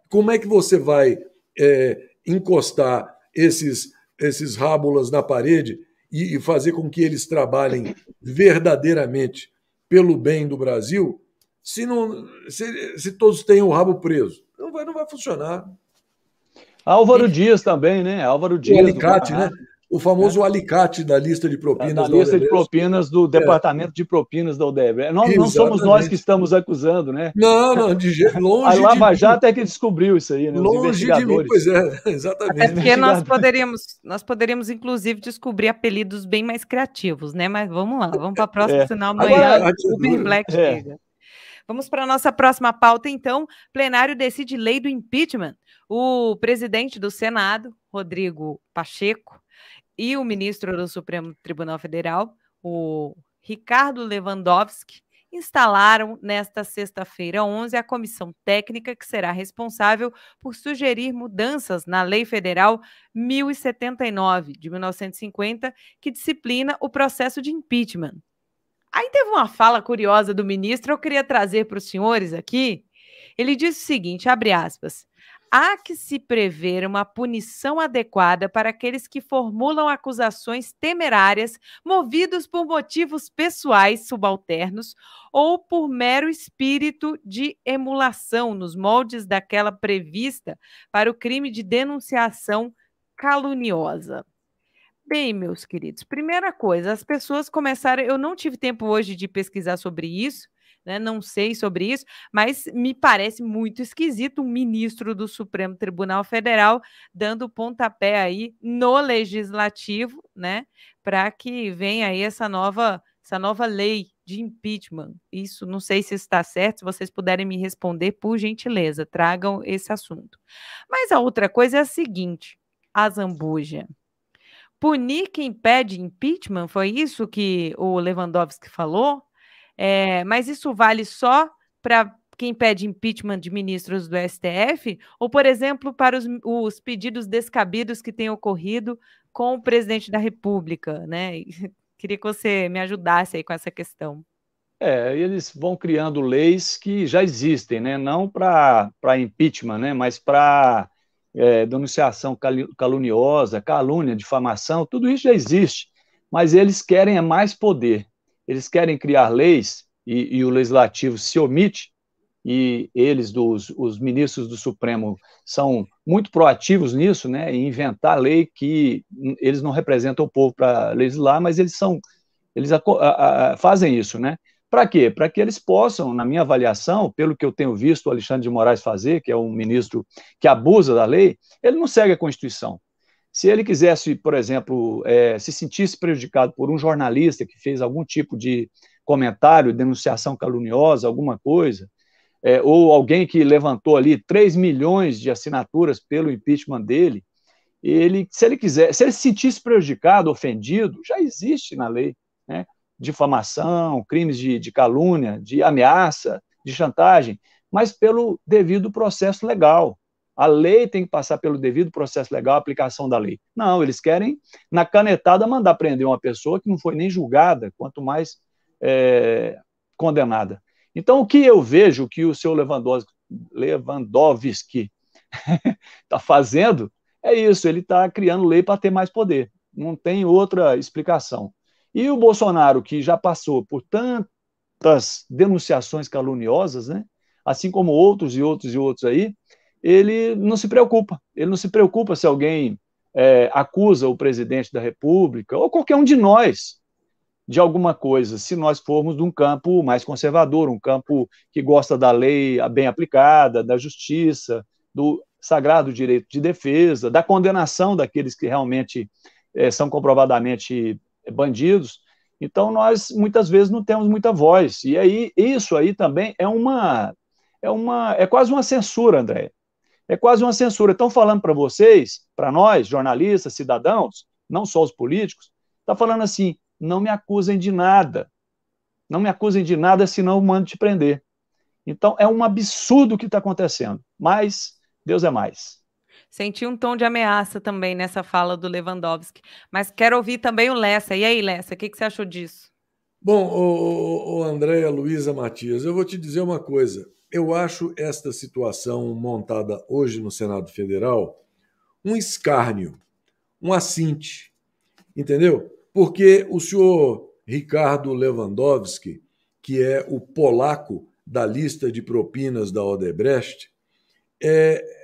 C: como é que você vai é, encostar esses, esses rábulas na parede e, e fazer com que eles trabalhem verdadeiramente pelo bem do Brasil se, não, se, se todos têm o rabo preso? Não vai, não vai funcionar.
B: Álvaro Dias também, né? Álvaro Dias. O alicate, né? O famoso é. alicate da lista de propinas. Da, da lista de propinas do é. Departamento de Propinas da Odebrecht. Nós, não somos nós que estamos acusando, né? Não, não, de jeito longe. A Lava de Jato mim. é que descobriu isso aí, né? Longe de mim, pois é, exatamente. Até porque nós
A: poderíamos, nós poderíamos, inclusive, descobrir apelidos bem mais criativos, né? Mas vamos lá, vamos para a próxima, é. senão amanhã Agora, o Black é. chega. Vamos para a nossa próxima pauta, então. Plenário decide lei do impeachment. O presidente do Senado, Rodrigo Pacheco, e o ministro do Supremo Tribunal Federal, o Ricardo Lewandowski, instalaram nesta sexta-feira 11 a comissão técnica que será responsável por sugerir mudanças na Lei Federal 1079 de 1950, que disciplina o processo de impeachment. Aí teve uma fala curiosa do ministro, eu queria trazer para os senhores aqui. Ele disse o seguinte: abre aspas. Há que se prever uma punição adequada para aqueles que formulam acusações temerárias movidos por motivos pessoais subalternos ou por mero espírito de emulação nos moldes daquela prevista para o crime de denunciação caluniosa. Bem, meus queridos, primeira coisa, as pessoas começaram. Eu não tive tempo hoje de pesquisar sobre isso, né? Não sei sobre isso, mas me parece muito esquisito um ministro do Supremo Tribunal Federal dando pontapé aí no legislativo, né? Para que venha aí essa nova, essa nova lei de impeachment. Isso, não sei se está certo, se vocês puderem me responder, por gentileza, tragam esse assunto. Mas a outra coisa é a seguinte, a Zambuja punir quem pede impeachment, foi isso que o Lewandowski falou, é, mas isso vale só para quem pede impeachment de ministros do STF, ou, por exemplo, para os, os pedidos descabidos que têm ocorrido com o presidente da República, né? Queria que você me ajudasse aí com essa questão. É,
B: eles vão criando leis que já existem, né? Não para impeachment, né? Mas para é, denunciação caluniosa, calúnia, difamação, tudo isso já existe, mas eles querem é mais poder. Eles querem criar leis e, e o legislativo se omite e eles, dos, os ministros do Supremo, são muito proativos nisso, né, em inventar lei que eles não representam o povo para legislar, mas eles são, eles a, a, a, fazem isso, né? Para quê? Para que eles possam, na minha avaliação, pelo que eu tenho visto o Alexandre de Moraes fazer, que é um ministro que abusa da lei, ele não segue a Constituição. Se ele quisesse, por exemplo, é, se sentisse prejudicado por um jornalista que fez algum tipo de comentário, denunciação caluniosa, alguma coisa, é, ou alguém que levantou ali 3 milhões de assinaturas pelo impeachment dele, ele, se ele quiser, se ele se sentisse prejudicado, ofendido, já existe na lei difamação, crimes de, de calúnia, de ameaça, de chantagem, mas pelo devido processo legal. A lei tem que passar pelo devido processo legal, aplicação da lei. Não, eles querem, na canetada, mandar prender uma pessoa que não foi nem julgada, quanto mais é, condenada. Então, o que eu vejo que o seu Lewandowski, Lewandowski está fazendo é isso: ele está criando lei para ter mais poder. Não tem outra explicação. E o Bolsonaro, que já passou por tantas denunciações caluniosas, né? assim como outros e outros e outros aí, ele não se preocupa. Ele não se preocupa se alguém é, acusa o presidente da República ou qualquer um de nós de alguma coisa, se nós formos de um campo mais conservador, um campo que gosta da lei bem aplicada, da justiça, do sagrado direito de defesa, da condenação daqueles que realmente é, são comprovadamente bandidos. Então, nós muitas vezes não temos muita voz. E aí, isso aí também é uma. É, uma, é quase uma censura, André. É quase uma censura. Estão falando para vocês, para nós, jornalistas, cidadãos, não só os políticos, está falando assim: não me acusem de nada. Não me acusem de nada, senão eu mando te prender. Então, é um absurdo o que está acontecendo. Mas, Deus é
A: mais. Senti um tom de ameaça também nessa fala do Lewandowski. Mas quero ouvir também o Lessa. E aí, Lessa, o que, que você achou disso?
C: Bom, o, o Andréia Luiza Matias, eu vou te dizer uma coisa. Eu acho esta situação montada hoje no Senado Federal um escárnio, um assinte, entendeu? Porque o senhor Ricardo Lewandowski, que é o polaco da lista de propinas da Odebrecht, é,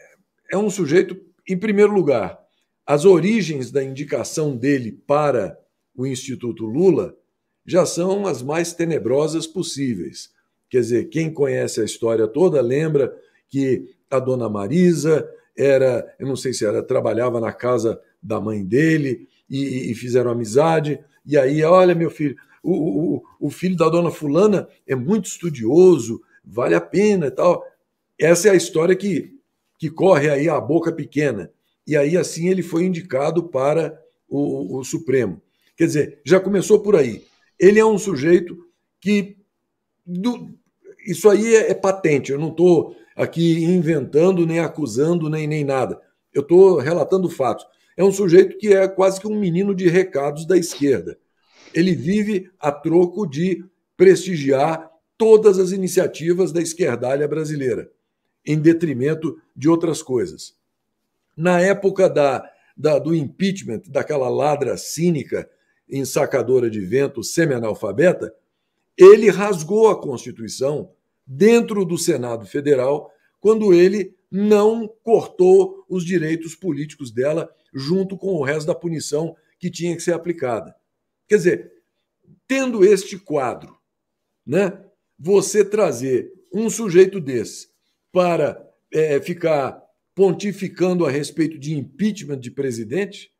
C: é um sujeito, em primeiro lugar, as origens da indicação dele para o Instituto Lula já são as mais tenebrosas possíveis. Quer dizer, quem conhece a história toda lembra que a dona Marisa era, eu não sei se era, trabalhava na casa da mãe dele e, e fizeram amizade. E aí, olha, meu filho, o, o, o filho da dona Fulana é muito estudioso, vale a pena e tal. Essa é a história que que corre aí a boca pequena. E aí, assim, ele foi indicado para o, o Supremo. Quer dizer, já começou por aí. Ele é um sujeito que. Do, isso aí é, é patente, eu não estou aqui inventando, nem acusando, nem, nem nada. Eu estou relatando fatos. É um sujeito que é quase que um menino de recados da esquerda. Ele vive a troco de prestigiar todas as iniciativas da esquerdalha brasileira em detrimento de outras coisas. Na época da, da do impeachment, daquela ladra cínica, ensacadora de vento, semi-analfabeta, ele rasgou a Constituição dentro do Senado Federal quando ele não cortou os direitos políticos dela junto com o resto da punição que tinha que ser aplicada. Quer dizer, tendo este quadro, né, você trazer um sujeito desse para é, ficar pontificando a respeito de impeachment de presidente,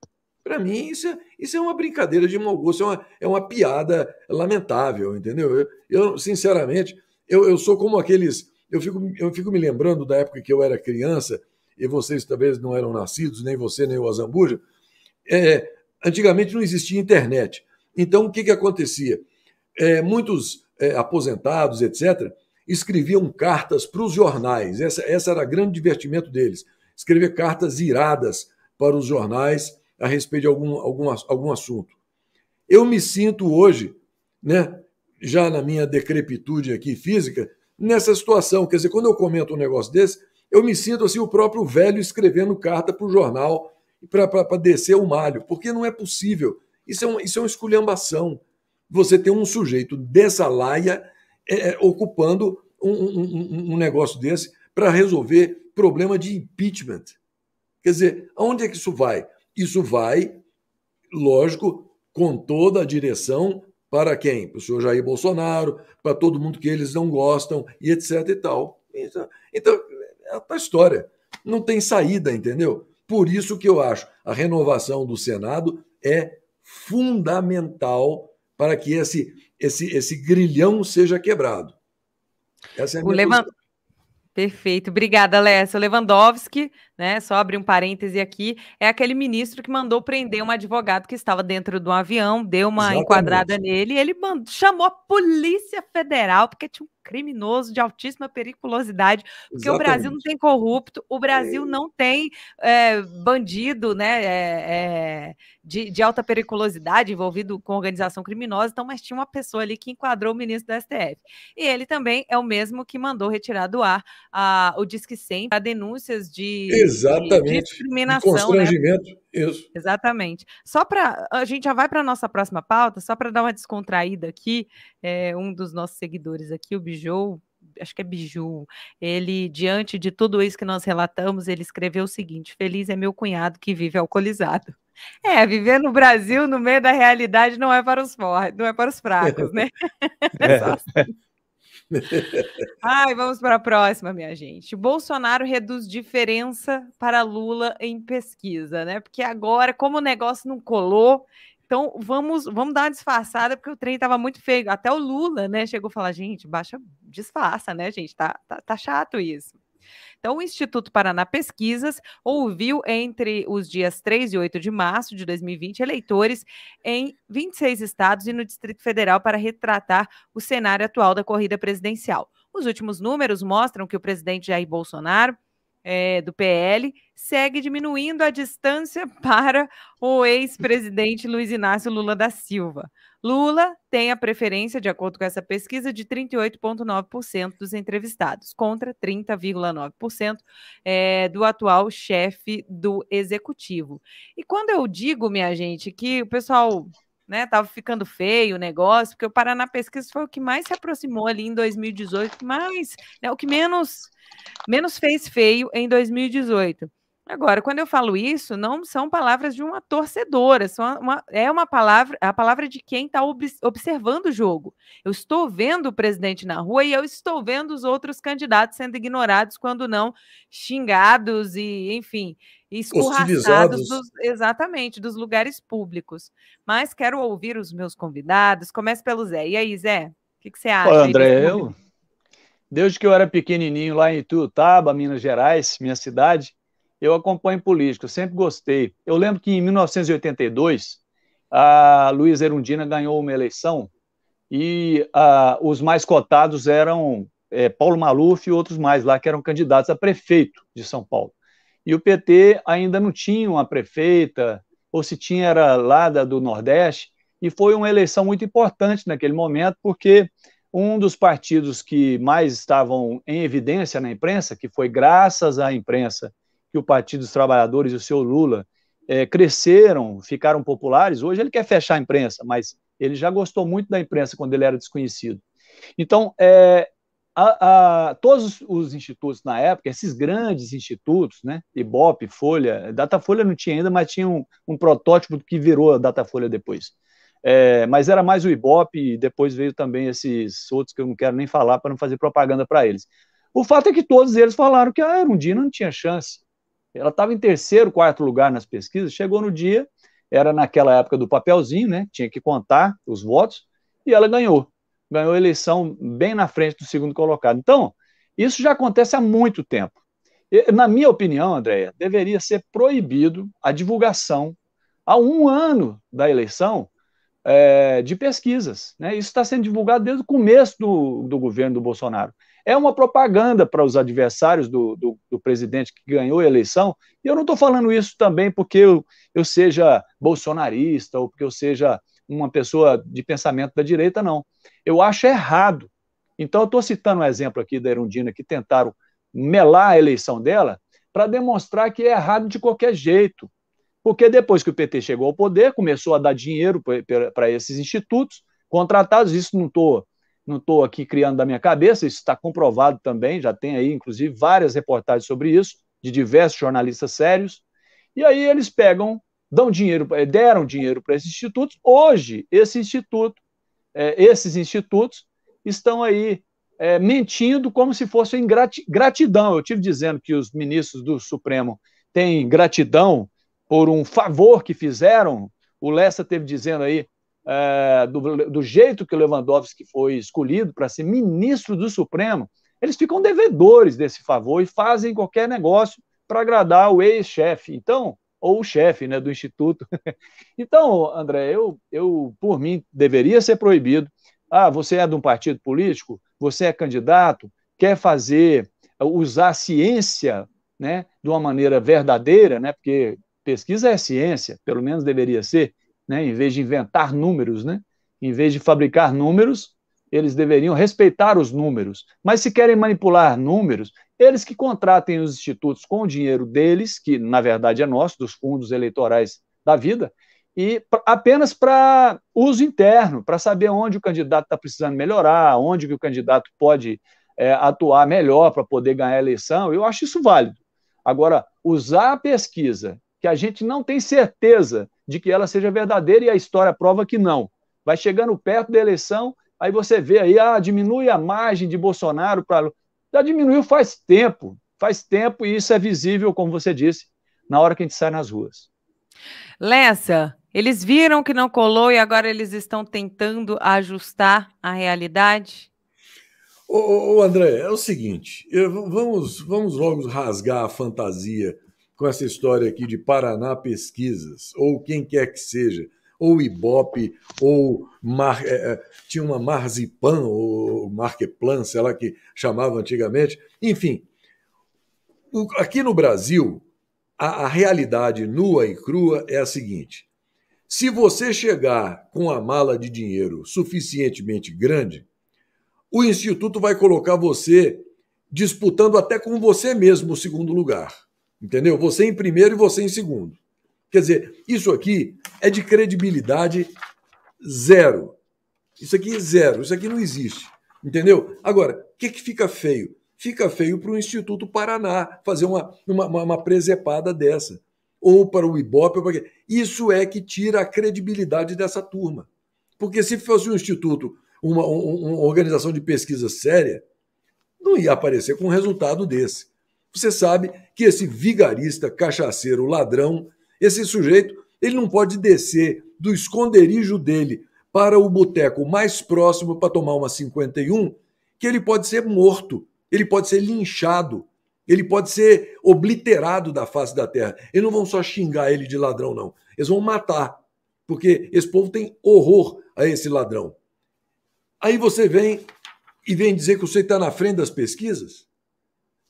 C: para mim isso é, isso é uma brincadeira de mau gosto, é uma, é uma piada lamentável, entendeu? Eu, eu sinceramente, eu, eu sou como aqueles. Eu fico, eu fico me lembrando da época que eu era criança, e vocês talvez não eram nascidos, nem você, nem o Azambuja. É, antigamente não existia internet. Então, o que, que acontecia? É, muitos é, aposentados, etc., escreviam cartas para os jornais. Essa, essa era grande divertimento deles. Escrever cartas iradas para os jornais a respeito de algum, algum, algum assunto. Eu me sinto hoje, né, já na minha decrepitude aqui física, nessa situação. Quer dizer, quando eu comento um negócio desse, eu me sinto assim o próprio velho escrevendo carta para o jornal para descer o malho, porque não é possível. Isso é, um, isso é uma esculhambação. Você tem um sujeito dessa laia é, é, ocupando um, um, um negócio desse para resolver problema de impeachment. Quer dizer, aonde é que isso vai? Isso vai, lógico, com toda a direção para quem? Para o senhor Jair Bolsonaro, para todo mundo que eles não gostam, e etc e tal. Então, é a história. Não tem saída, entendeu? Por isso que eu acho a renovação do Senado é fundamental para que esse esse, esse grilhão seja quebrado. Essa é a o minha
A: Perfeito, obrigada, Alessa. O Lewandowski, né? Só abrir um parêntese aqui, é aquele ministro que mandou prender um advogado que estava dentro de um avião, deu uma Exatamente. enquadrada nele, e ele mandou, chamou a Polícia Federal, porque tinha um criminoso de altíssima periculosidade, porque Exatamente. o Brasil não tem corrupto, o Brasil é. não tem é, bandido né, é, de, de, alta periculosidade envolvido com organização criminosa, então, mas tinha uma pessoa ali que enquadrou o ministro do STF. E ele também é o mesmo que mandou retirar do ar a, o Disque 100 para denúncias de, Exatamente. de discriminação. De né? constrangimento.
C: Né? Isso.
A: Exatamente. Só para. A gente já vai para a nossa próxima pauta, só para dar uma descontraída aqui. É, um dos nossos seguidores aqui, o Bijou, acho que é Biju, ele, diante de tudo isso que nós relatamos, ele escreveu o seguinte: Feliz é meu cunhado que vive alcoolizado. É, viver no Brasil, no meio da realidade, não é para os fortes, não é para os fracos, né?
B: É. Só assim.
A: Ai, vamos para a próxima, minha gente. Bolsonaro reduz diferença para Lula em pesquisa, né? Porque agora, como o negócio não colou, então vamos, vamos dar uma disfarçada, porque o trem estava muito feio. Até o Lula, né, chegou a falar, gente, baixa, disfarça, né, gente? Tá, tá, tá chato isso. Então, o Instituto Paraná Pesquisas ouviu entre os dias 3 e 8 de março de 2020 eleitores em 26 estados e no Distrito Federal para retratar o cenário atual da corrida presidencial. Os últimos números mostram que o presidente Jair Bolsonaro é, do PL segue diminuindo a distância para o ex-presidente Luiz Inácio Lula da Silva. Lula tem a preferência, de acordo com essa pesquisa, de 38,9% dos entrevistados, contra 30,9% é, eh, do atual chefe do executivo. E quando eu digo, minha gente, que o pessoal né? Tava ficando feio o negócio, porque o Paraná Pesquisa foi o que mais se aproximou ali em 2018, mais, né, o que menos menos fez feio em 2018. Agora, quando eu falo isso, não são palavras de uma torcedora, uma, é uma palavra, a palavra de quem está ob observando o jogo. Eu estou vendo o presidente na rua e eu estou vendo os outros candidatos sendo ignorados, quando não xingados e, enfim, escorraçados dos, exatamente dos lugares públicos. Mas quero ouvir os meus convidados. Comece pelo Zé. E aí, Zé, o que, que você acha? Ô, André, eu
B: desde que eu era pequenininho lá em Ituiutaba, Minas Gerais, minha cidade eu acompanho política, sempre gostei. Eu lembro que em 1982, a Luiz Erundina ganhou uma eleição e a, os mais cotados eram é, Paulo Maluf e outros mais lá, que eram candidatos a prefeito de São Paulo. E o PT ainda não tinha uma prefeita, ou se tinha, era lá da, do Nordeste, e foi uma eleição muito importante naquele momento, porque um dos partidos que mais estavam em evidência na imprensa, que foi graças à imprensa que o Partido dos Trabalhadores e o seu Lula é, cresceram, ficaram populares, hoje ele quer fechar a imprensa, mas ele já gostou muito da imprensa quando ele era desconhecido. Então, é, a, a, todos os institutos na época, esses grandes institutos, né, Ibope, Folha, Datafolha não tinha ainda, mas tinha um, um protótipo que virou a Datafolha depois. É, mas era mais o Ibope, e depois veio também esses outros que eu não quero nem falar para não fazer propaganda para eles. O fato é que todos eles falaram que a ah, Erundina não tinha chance. Ela estava em terceiro, quarto lugar nas pesquisas, chegou no dia, era naquela época do papelzinho, né? Tinha que contar os votos, e ela ganhou. Ganhou a eleição bem na frente do segundo colocado. Então, isso já acontece há muito tempo. Na minha opinião, Andréia, deveria ser proibido a divulgação há um ano da eleição é, de pesquisas. Né? Isso está sendo divulgado desde o começo do, do governo do Bolsonaro é uma propaganda para os adversários do, do, do, presidente que ganhou a eleição. E eu não estou falando isso também porque eu, eu seja bolsonarista ou porque eu seja uma pessoa de pensamento da direita, não. Eu acho errado. Então, eu estou citando um exemplo aqui da Erundina que tentaram melar a eleição dela para demonstrar que é errado de qualquer jeito. Porque depois que o PT chegou ao poder, começou a dar dinheiro para esses institutos contratados, isso não estou não estou aqui criando da minha cabeça, isso está comprovado também, já tem aí, inclusive, várias reportagens sobre isso, de diversos jornalistas sérios. E aí eles pegam, dão dinheiro, eh, deram dinheiro para esses institutos. Hoje, esse instituto, é, esses institutos estão aí é, mentindo como se fosse gratidão. Eu tive dizendo que os ministros do Supremo têm gratidão por um favor que fizeram. O Lessa teve dizendo aí é, do, do, jeito que o Lewandowski foi escolhido para ser ministro do Supremo, eles ficam devedores desse favor e fazem qualquer negócio para agradar o ex-chefe, então, ou o chefe né, do Instituto. então, André, eu, eu, por mim, deveria ser proibido. Ah, você é de um partido político, você é candidato, quer fazer, usar a ciência né, de uma maneira verdadeira, né, porque pesquisa é ciência, pelo menos deveria ser, né? em vez de inventar números, né? em vez de fabricar números, eles deveriam respeitar os números. Mas se querem manipular números, eles que contratem os institutos com o dinheiro deles, que na verdade é nosso, dos fundos eleitorais da vida, e apenas para uso interno, para saber onde o candidato está precisando melhorar, onde que o candidato pode é, atuar melhor para poder ganhar a eleição, eu acho isso válido. Agora, usar a pesquisa, que a gente não tem certeza de que ela seja verdadeira e a história prova que não. Vai chegando perto da eleição, aí você vê aí, ah, diminui a margem de Bolsonaro para. Já diminuiu faz tempo, faz tempo, e isso é visível, como você disse, na hora que a gente sai nas ruas.
A: Lessa, eles viram que não colou e agora eles estão tentando ajustar a realidade?
C: Ô, ô André, é o seguinte, eu, vamos, vamos logo rasgar a fantasia com essa história aqui de Paraná Pesquisas, ou quem quer que seja, ou Ibope, ou Mar... É, é, tinha uma Marzipan, ou Marqueplan, sei lá que chamava antigamente. Enfim, aqui no Brasil, a, a realidade nua e crua é a seguinte: se você chegar com a mala de dinheiro suficientemente grande, o Instituto vai colocar você disputando até com você mesmo o segundo lugar. Entendeu? Você em primeiro e você em segundo. Quer dizer, isso aqui é de credibilidade zero. Isso aqui é zero, isso aqui não existe. Entendeu? Agora, o que, que fica feio? Fica feio para o Instituto Paraná fazer uma, uma, uma presepada dessa. Ou para o Ibope. Ou para... Isso é que tira a credibilidade dessa turma. Porque se fosse um instituto, uma, uma organização de pesquisa séria, não ia aparecer com um resultado desse. Você sabe que esse vigarista, cachaceiro, ladrão, esse sujeito, ele não pode descer do esconderijo dele para o boteco mais próximo para tomar uma 51, que ele pode ser morto, ele pode ser linchado, ele pode ser obliterado da face da terra. Eles não vão só xingar ele de ladrão, não. Eles vão matar, porque esse povo tem horror a esse ladrão. Aí você vem e vem dizer que você está na frente das pesquisas?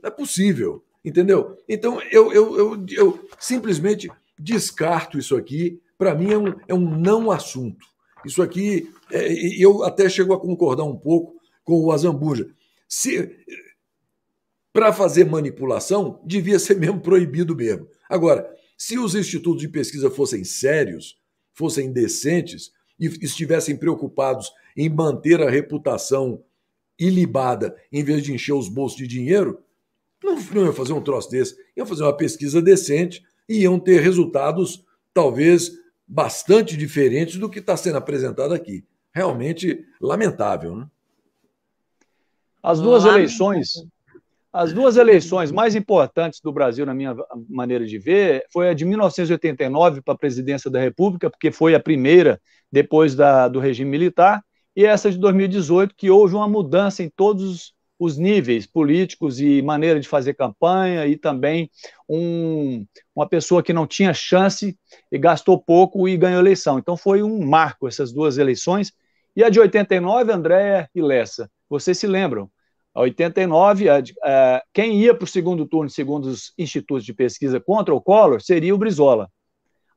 C: Não é possível, entendeu? Então eu, eu, eu, eu simplesmente descarto isso aqui. Para mim é um, é um não assunto. Isso aqui, é, eu até chego a concordar um pouco com o Azambuja. Se para fazer manipulação, devia ser mesmo proibido mesmo. Agora, se os institutos de pesquisa fossem sérios, fossem decentes e estivessem preocupados em manter a reputação ilibada em vez de encher os bolsos de dinheiro, não, não ia fazer um troço desse. Iam fazer uma pesquisa decente e iam ter resultados, talvez, bastante diferentes do que está
B: sendo apresentado aqui. Realmente lamentável, né? As duas ah, eleições, as duas eleições mais importantes do Brasil, na minha maneira de ver, foi a de 1989 para a presidência da República, porque foi a primeira depois da, do regime militar, e essa de 2018, que houve uma mudança em todos os níveis políticos e maneira de fazer campanha, e também um, uma pessoa que não tinha chance e gastou pouco e ganhou eleição. Então foi um marco essas duas eleições. E a de 89, Andréa e Lessa, vocês se lembram? A 89, a, a, quem ia para o segundo turno, segundo os institutos de pesquisa, contra o Collor, seria o Brizola.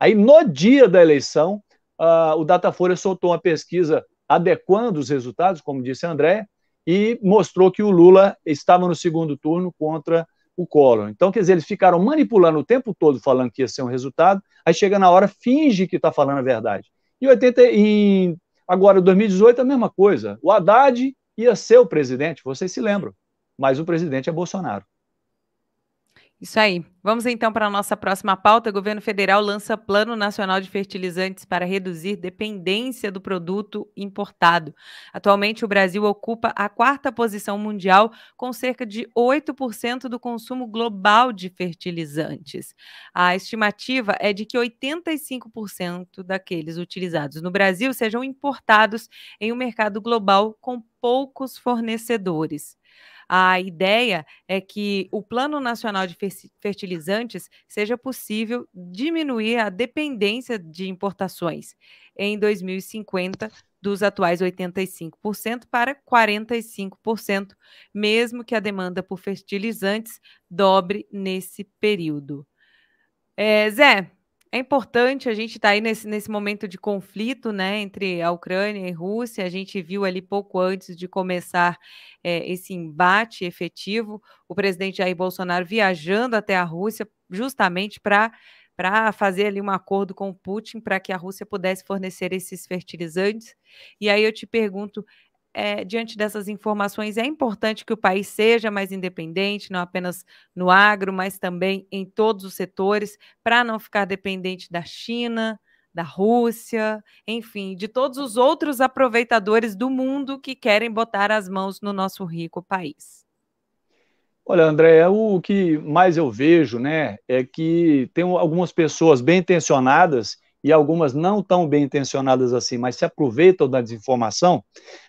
B: Aí, no dia da eleição, ah, o Datafolha soltou uma pesquisa adequando os resultados, como disse a André, e mostrou que o Lula estava no segundo turno contra o Collor. Então, quer dizer, eles ficaram manipulando o tempo todo, falando que ia ser um resultado, aí chega na hora, finge que está falando a verdade. E 80, em, agora, 2018, a mesma coisa. O Haddad ia ser o presidente, vocês se lembram, mas o presidente é Bolsonaro.
A: Isso aí. Vamos então para a nossa próxima pauta. O governo federal lança Plano Nacional de Fertilizantes para reduzir dependência do produto importado. Atualmente, o Brasil ocupa a quarta posição mundial, com cerca de 8% do consumo global de fertilizantes. A estimativa é de que 85% daqueles utilizados no Brasil sejam importados em um mercado global com poucos fornecedores. A ideia é que o Plano Nacional de Fertilizantes seja possível diminuir a dependência de importações em 2050 dos atuais 85% para 45%, mesmo que a demanda por fertilizantes dobre nesse período. É, Zé, é importante a gente estar tá aí nesse, nesse momento de conflito né, entre a Ucrânia e a Rússia. A gente viu ali pouco antes de começar é, esse embate efetivo o presidente Jair Bolsonaro viajando até a Rússia justamente para para fazer ali um acordo com o Putin para que a Rússia pudesse fornecer esses fertilizantes. E aí eu te pergunto, é, diante dessas informações, é importante que o país seja mais independente, não apenas no agro, mas também em todos os setores, para não ficar dependente da China, da Rússia, enfim, de todos os outros aproveitadores do mundo que querem botar as mãos no nosso rico país.
B: Olha, André, é o que mais eu vejo né, é que tem algumas pessoas bem intencionadas e algumas não tão bem intencionadas assim, mas se aproveitam da desinformação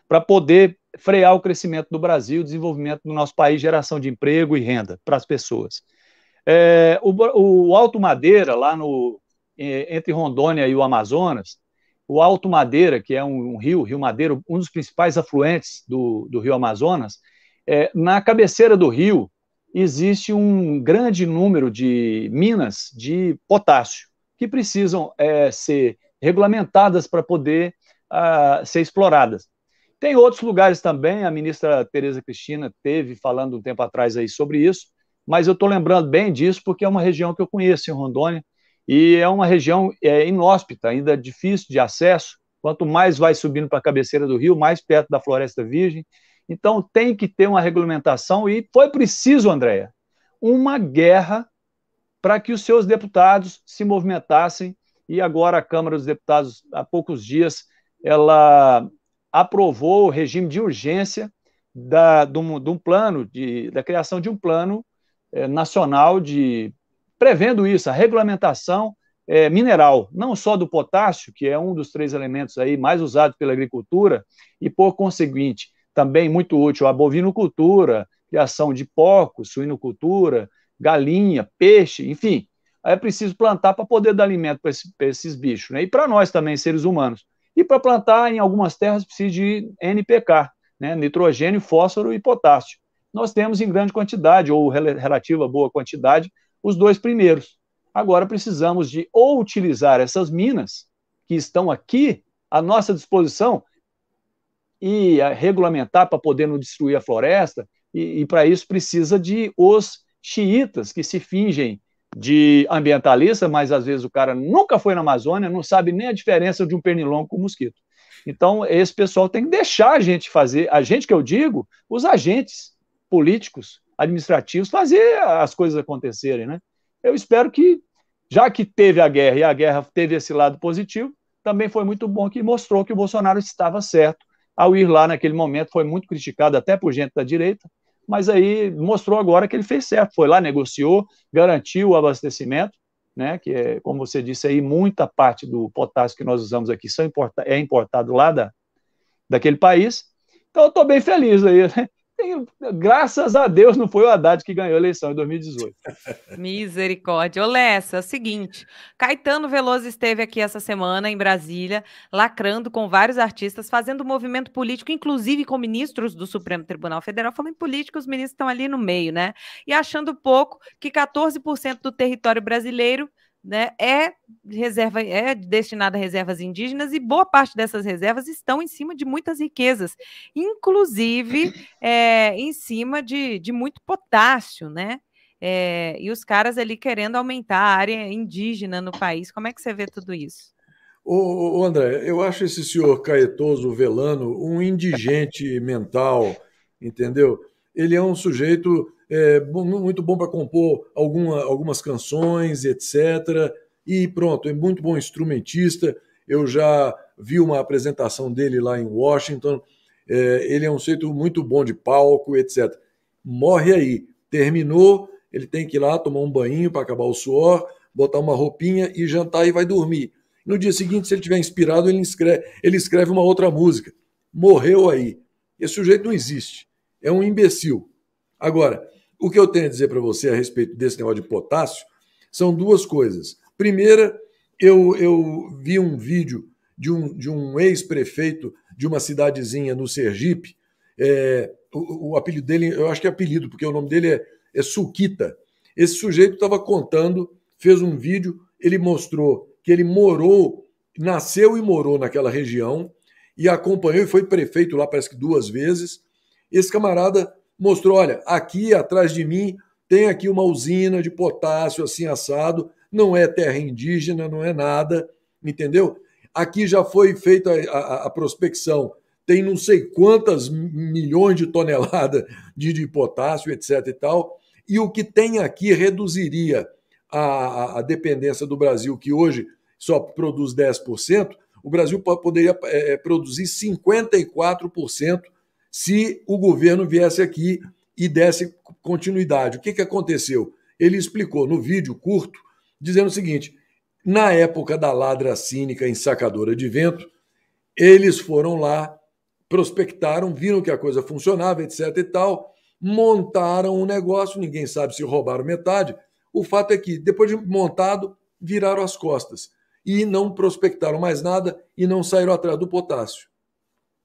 B: para poder frear o crescimento do Brasil, o desenvolvimento do nosso país, geração de emprego e renda para as pessoas. É, o, o, Alto Madeira, lá no, é, entre Rondônia e o Amazonas, o Alto Madeira, que é um, um rio, Rio Madeira, um dos principais afluentes do, do rio Amazonas, é, na cabeceira do rio existe um grande número de minas de potássio que precisam é, ser regulamentadas para poder uh, ser exploradas. Tem outros lugares também, a ministra Tereza Cristina teve falando um tempo atrás aí sobre isso, mas eu estou lembrando bem disso porque é uma região que eu conheço em Rondônia e é uma região é, inóspita, ainda difícil de acesso. Quanto mais vai subindo para a cabeceira do rio, mais perto da Floresta Virgem. Então tem que ter uma regulamentação e foi preciso, Andréia, uma guerra para que os seus deputados se movimentassem e agora a Câmara dos Deputados, há poucos dias, ela aprovou o regime de urgência da, de, um, de um plano, de, da criação de um plano eh, nacional de prevendo isso, a regulamentação eh, mineral, não só do potássio, que é um dos três elementos aí mais usados pela agricultura, e por conseguinte, também muito útil à bovinocultura, criação de porcos, suinocultura, galinha, peixe, enfim. Aí é preciso plantar para poder dar alimento para esse, esses bichos, né? E para nós também, seres humanos. E para plantar em algumas terras precisa de NPK, né? nitrogênio, fósforo e potássio. Nós temos em grande quantidade, ou relativa boa quantidade, os dois primeiros. Agora precisamos de ou utilizar essas minas que estão aqui à nossa disposição e eh, regulamentar para poder não destruir a floresta, e, e para isso precisa de os xiitas que se fingem de ambientalista, mas às vezes o cara nunca foi na Amazônia, não sabe nem a diferença de um pernilongo com um mosquito. Então, esse pessoal tem que deixar a gente fazer, a gente que eu digo, os agentes políticos, administrativos, fazer as coisas acontecerem, né? Eu espero que, já que teve a guerra e a guerra teve esse lado positivo, também foi muito bom que mostrou que o Bolsonaro estava certo ao ir lá naquele momento, foi muito criticado até por gente da direita, mas aí mostrou agora que ele fez certo, foi lá, negociou, garantiu o abastecimento, né, que é, como você disse aí, muita parte do potássio que nós usamos aqui são importa, é importado lá da, daquele país, então eu estou bem feliz aí, né? graças a Deus não foi o Haddad que ganhou a eleição em 2018.
A: Misericórdia. Olessa, é o seguinte, Caetano Veloso esteve aqui essa semana em Brasília, lacrando com vários artistas, fazendo movimento político, inclusive com ministros do Supremo Tribunal Federal, falando em política, os ministros estão ali no meio, né? E achando pouco que 14% do território brasileiro né, é reserva é destinada a reservas indígenas e boa parte dessas reservas estão em cima de muitas riquezas, inclusive é, em cima de, de muito potássio, né? É, e os caras ali querendo aumentar a área indígena no país. Como é que você vê tudo isso?
C: Ô, ô André, eu acho esse senhor Caetoso Velano um indigente mental, entendeu? Ele é um sujeito é, muito bom para compor alguma, algumas canções, etc. E pronto, é muito bom instrumentista. Eu já vi uma apresentação dele lá em Washington. É, ele é um sujeito muito bom de palco, etc. Morre aí. Terminou, ele tem que ir lá tomar um banho para acabar o suor, botar uma roupinha e jantar e vai dormir. No dia seguinte, se ele estiver inspirado, ele escreve, ele escreve uma outra música. Morreu aí. Esse sujeito não existe. É um imbecil. Agora, o que eu tenho a dizer para você a respeito desse negócio de potássio são duas coisas. Primeira, eu, eu vi um vídeo de um, de um ex-prefeito de uma cidadezinha no Sergipe. É, o, o, apelido dele, eu acho que é apelido, porque o nome dele é, é Suquita. Esse sujeito estava contando, fez um vídeo, ele mostrou que ele morou, nasceu e morou naquela região e acompanhou e foi prefeito lá, parece que duas vezes. Esse camarada mostrou: olha, aqui atrás de mim tem aqui uma usina de potássio assim assado, não é terra indígena, não é nada, entendeu? Aqui já foi feita a, a, a prospecção, tem não sei quantas milhões de toneladas de, de, potássio, etc. e tal, e o que tem aqui reduziria a, a dependência do Brasil, que hoje só produz 10%, o Brasil poderia é, produzir 54% se o governo viesse aqui e desse continuidade. O que, que aconteceu? Ele explicou no vídeo curto, dizendo o seguinte: na época da ladra cínica em sacadora de vento, eles foram lá, prospectaram, viram que a coisa funcionava, etc. e tal, montaram um negócio, ninguém sabe se roubaram metade. O fato é que, depois de montado, viraram as costas e não prospectaram mais nada e não saíram atrás do potássio.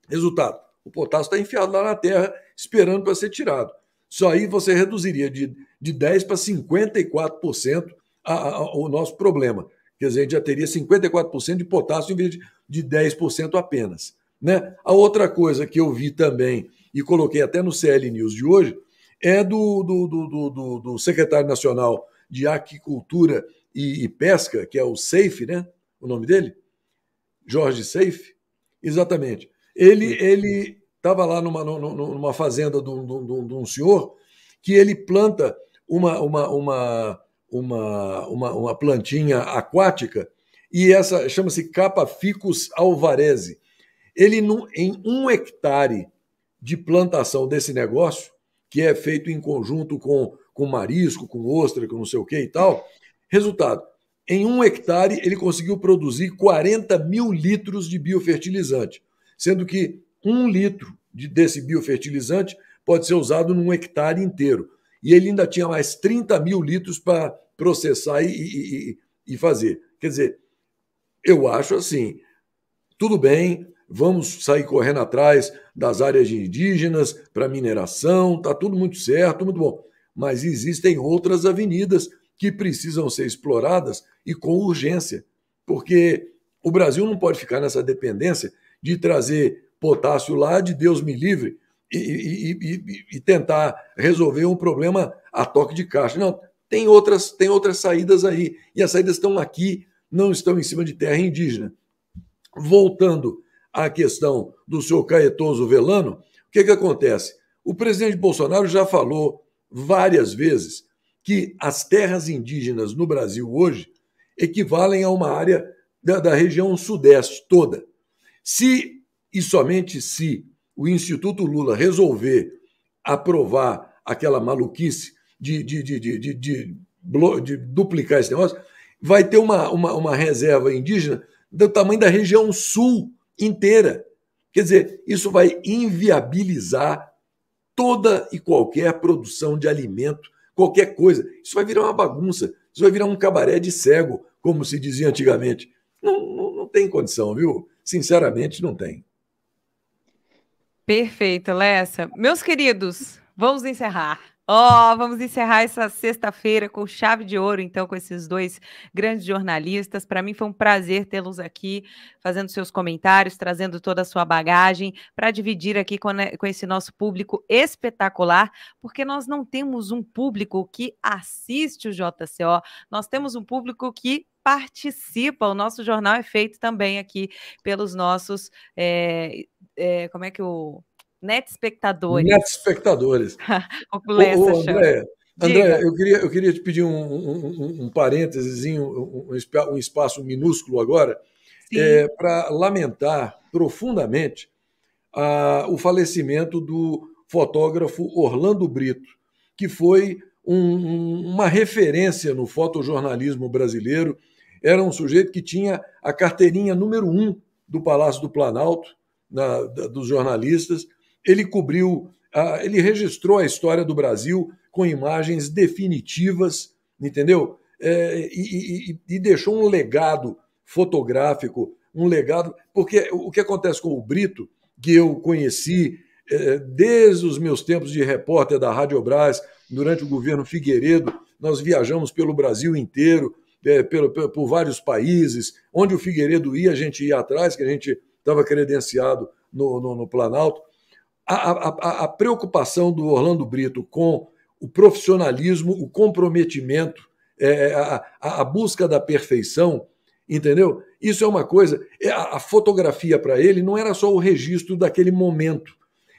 C: Resultado: o potássio está enfiado lá na terra, esperando para ser tirado. Só aí você reduziria de, de 10% para 54% a, a, o nosso problema. Quer dizer, a gente já teria 54% de potássio em vez de, de 10% apenas. Né? A outra coisa que eu vi também, e coloquei até no CL News de hoje, é do, do, do, do, do secretário nacional de aquicultura e, e, pesca, que é o Safe, né? O nome dele? Jorge Safe? Exatamente. Ele ele estava lá numa, numa fazenda de um, de, um, de um, senhor que ele planta uma, uma, uma, uma, uma, uma plantinha aquática e essa chama-se capa ficus alvarese. Ele, em um hectare de plantação desse negócio, que é feito em conjunto com, com marisco, com ostra, com não sei o que e tal, resultado, em um hectare ele conseguiu produzir 40 mil litros de biofertilizante sendo que um litro de, desse biofertilizante pode ser usado num hectare inteiro. E ele ainda tinha mais 30 mil litros para processar e, e, e fazer. Quer dizer, eu acho assim, tudo bem, vamos sair correndo atrás das áreas indígenas para mineração, está tudo muito certo, muito bom. Mas existem outras avenidas que precisam ser exploradas e com urgência, porque o Brasil não pode ficar nessa dependência de trazer potássio lá, de Deus me livre, e, e, e, e tentar resolver um problema a toque de caixa. Não, tem outras, tem outras saídas aí. E as saídas estão aqui, não estão em cima de terra indígena. Voltando à questão do senhor Caetoso Velano, o que, que acontece? O presidente Bolsonaro já falou várias vezes que as terras indígenas no Brasil hoje equivalem a uma área da, da região sudeste toda. Se e somente se o Instituto Lula resolver aprovar aquela maluquice de, de, de, de, duplicar esse negócio, vai ter uma, uma, uma reserva indígena do tamanho da região sul inteira. Quer dizer, isso vai inviabilizar toda e qualquer produção de alimento, qualquer coisa. Isso vai virar uma bagunça, isso vai virar um cabaré de cego, como se dizia antigamente. Não, não, não tem condição, viu? Sinceramente, não
A: tem. Perfeito, Lessa. Meus queridos, vamos encerrar. Ó, oh, vamos encerrar essa sexta-feira com chave de ouro, então, com esses dois grandes jornalistas. Para mim foi um prazer tê-los aqui, fazendo seus comentários, trazendo toda a sua bagagem, para dividir aqui com, né, com esse nosso público espetacular, porque nós não temos um público que assiste o JCO, nós temos um público que participa. O nosso jornal é feito também aqui pelos nossos. É, é, como é que o. Net espectadores. Net
C: espectadores.
A: o André, André
C: eu, queria, eu queria te pedir um, um, um parênteses, um, um, espaço minúsculo agora, é, eh, para lamentar profundamente a, o falecimento do fotógrafo Orlando Brito, que foi uma referência no fotojornalismo brasileiro era um sujeito que tinha a carteirinha número um do Palácio do Planalto, na, da, dos jornalistas. Ele cobriu, a, ele registrou a história do Brasil com imagens definitivas, entendeu? É, e, e, e deixou um legado fotográfico, um legado. Porque o que acontece com o Brito, que eu conheci é, desde os meus tempos de repórter da Rádio Brás, durante o governo Figueiredo, nós viajamos pelo Brasil inteiro, é, pelo, por vários países. Onde o Figueiredo ia, a gente ia atrás, que a gente estava credenciado no, no, no Planalto. A, a, a preocupação do Orlando Brito com o profissionalismo, o comprometimento, é, é a, a, busca da perfeição, entendeu? Isso é uma coisa. É, a, a fotografia para ele não era só o registro daquele momento.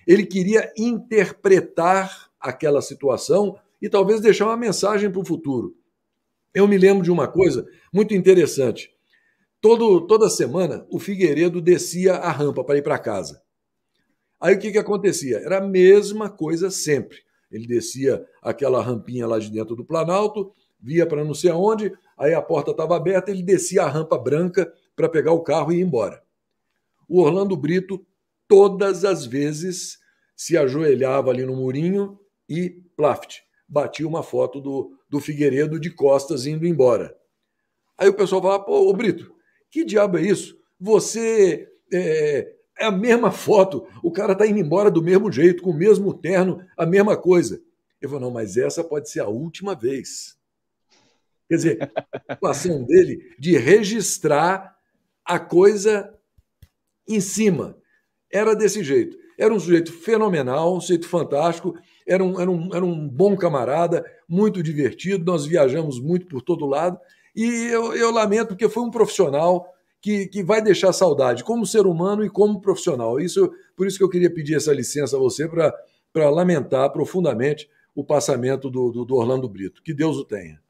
C: Ele queria interpretar aquela situação e talvez deixar uma mensagem para o futuro. Eu me lembro de uma coisa muito interessante. Todo, toda semana o Figueiredo descia a rampa para ir para casa. Aí o que, que acontecia? Era a mesma coisa sempre. Ele descia aquela rampinha lá de dentro do Planalto, via para não sei aonde, aí a porta estava aberta, ele descia a rampa branca para pegar o carro e ir embora. O Orlando Brito, todas as vezes, se ajoelhava ali no murinho e, plaft, batia uma foto do do Figueiredo de costas indo embora. Aí o pessoal fala, pô, ô Brito, que diabo é isso? Você é, é a mesma foto, o cara está indo embora do mesmo jeito, com o mesmo terno, a mesma coisa. Eu falo, não, mas essa pode ser a última vez. Quer dizer, a situação dele de registrar a coisa em cima. Era desse jeito. Era um sujeito fenomenal, um sujeito fantástico, era um, era um, era um bom camarada, muito divertido, nós viajamos muito por todo lado. E eu, eu lamento, porque foi um profissional que, que vai deixar saudade, como ser humano e como profissional. Isso, por isso que eu queria pedir essa licença a você para lamentar profundamente o passamento do, do, do Orlando Brito. Que Deus o tenha.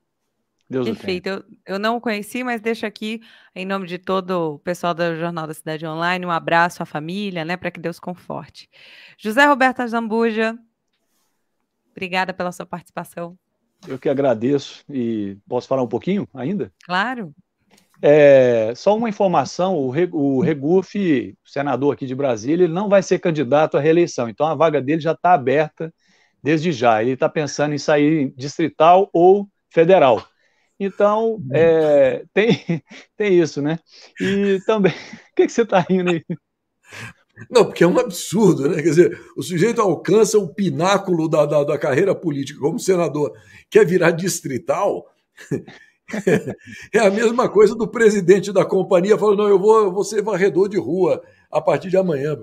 C: Deus Perfeito.
A: Eu, eu, não o conheci, mas deixo aqui, em nome de todo o pessoal do Jornal da Cidade Online, um abraço à família, né? Para que Deus conforte. José Roberto Zambuja, Obrigada pela sua participação.
B: Eu que agradeço e posso falar um pouquinho ainda? Claro. É, só uma informação: o, Regufe, Reguf, senador aqui de Brasília, ele não vai ser candidato à reeleição, então a vaga dele já está aberta desde já. Ele está pensando em sair distrital ou federal. Então, é, tem, tem isso, né? E também. O que, que você está rindo aí?
C: Não, porque é um absurdo, né? Quer dizer, o sujeito alcança o pináculo da, da, da carreira política como senador, quer virar distrital. é a mesma coisa do presidente da companhia falando: não, eu vou, eu vou ser varredor de rua a partir
B: de amanhã.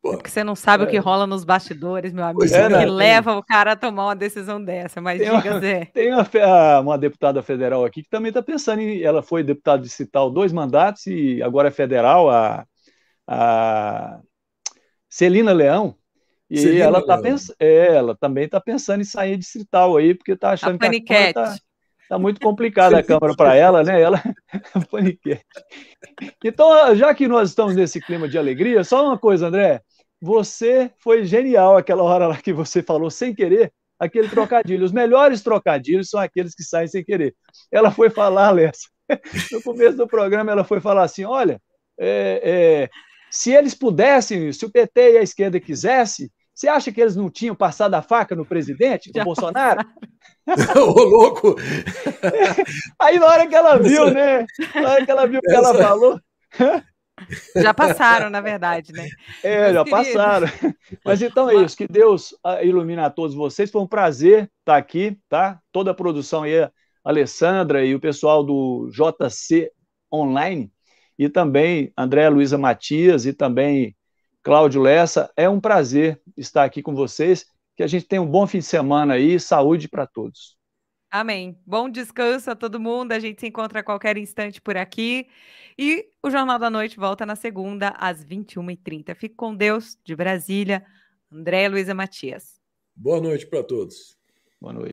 A: Pô, é porque você não sabe é. o que é. rola nos bastidores, meu amigo, é, que né? leva o cara a tomar uma decisão dessa. Mas tem diga, uma, Zé.
B: Tem uma, uma, deputada federal aqui que também está pensando em. Ela foi deputada de cital dois mandatos e agora é federal, a a Celina Leão. E Celina ela, tá Pens... É, ela também está pensando em sair distrital aí, porque está achando a que está tá muito complicada a Câmara para ela, né? Ela paniquete. Então, já que nós estamos nesse clima de alegria, só uma coisa, André. Você foi genial aquela hora lá que você falou sem querer aquele trocadilho. Os melhores trocadilhos são aqueles que saem sem querer. Ela foi falar, Alessa, no começo do programa, ela foi falar assim: olha, é, é, se eles pudessem, se o PT e a esquerda quisessem, você acha que eles não tinham passado a faca no presidente,
A: no Bolsonaro? Ô, louco! Aí na hora que ela viu, né? Na hora que ela viu o que ela falou. Já passaram, na verdade, né?
B: É, Meus já queridos. passaram. Mas então é isso. Que Deus ah, ilumine a todos vocês. Foi um prazer estar aqui, tá? Toda a produção aí, a Alessandra e o pessoal do JC Online e também Andréa Luiza Matias e também Cláudio Lessa. É um prazer estar aqui com vocês. Que a gente tenha um bom fim de semana aí, saúde para todos.
A: Amém. Bom descanso a todo mundo. A gente se encontra a qualquer instante por aqui. E o Jornal da Noite volta na segunda, às 21h30. Fique com Deus, de Brasília, André Luiza Matias.
C: Boa noite para todos.
A: Boa noite.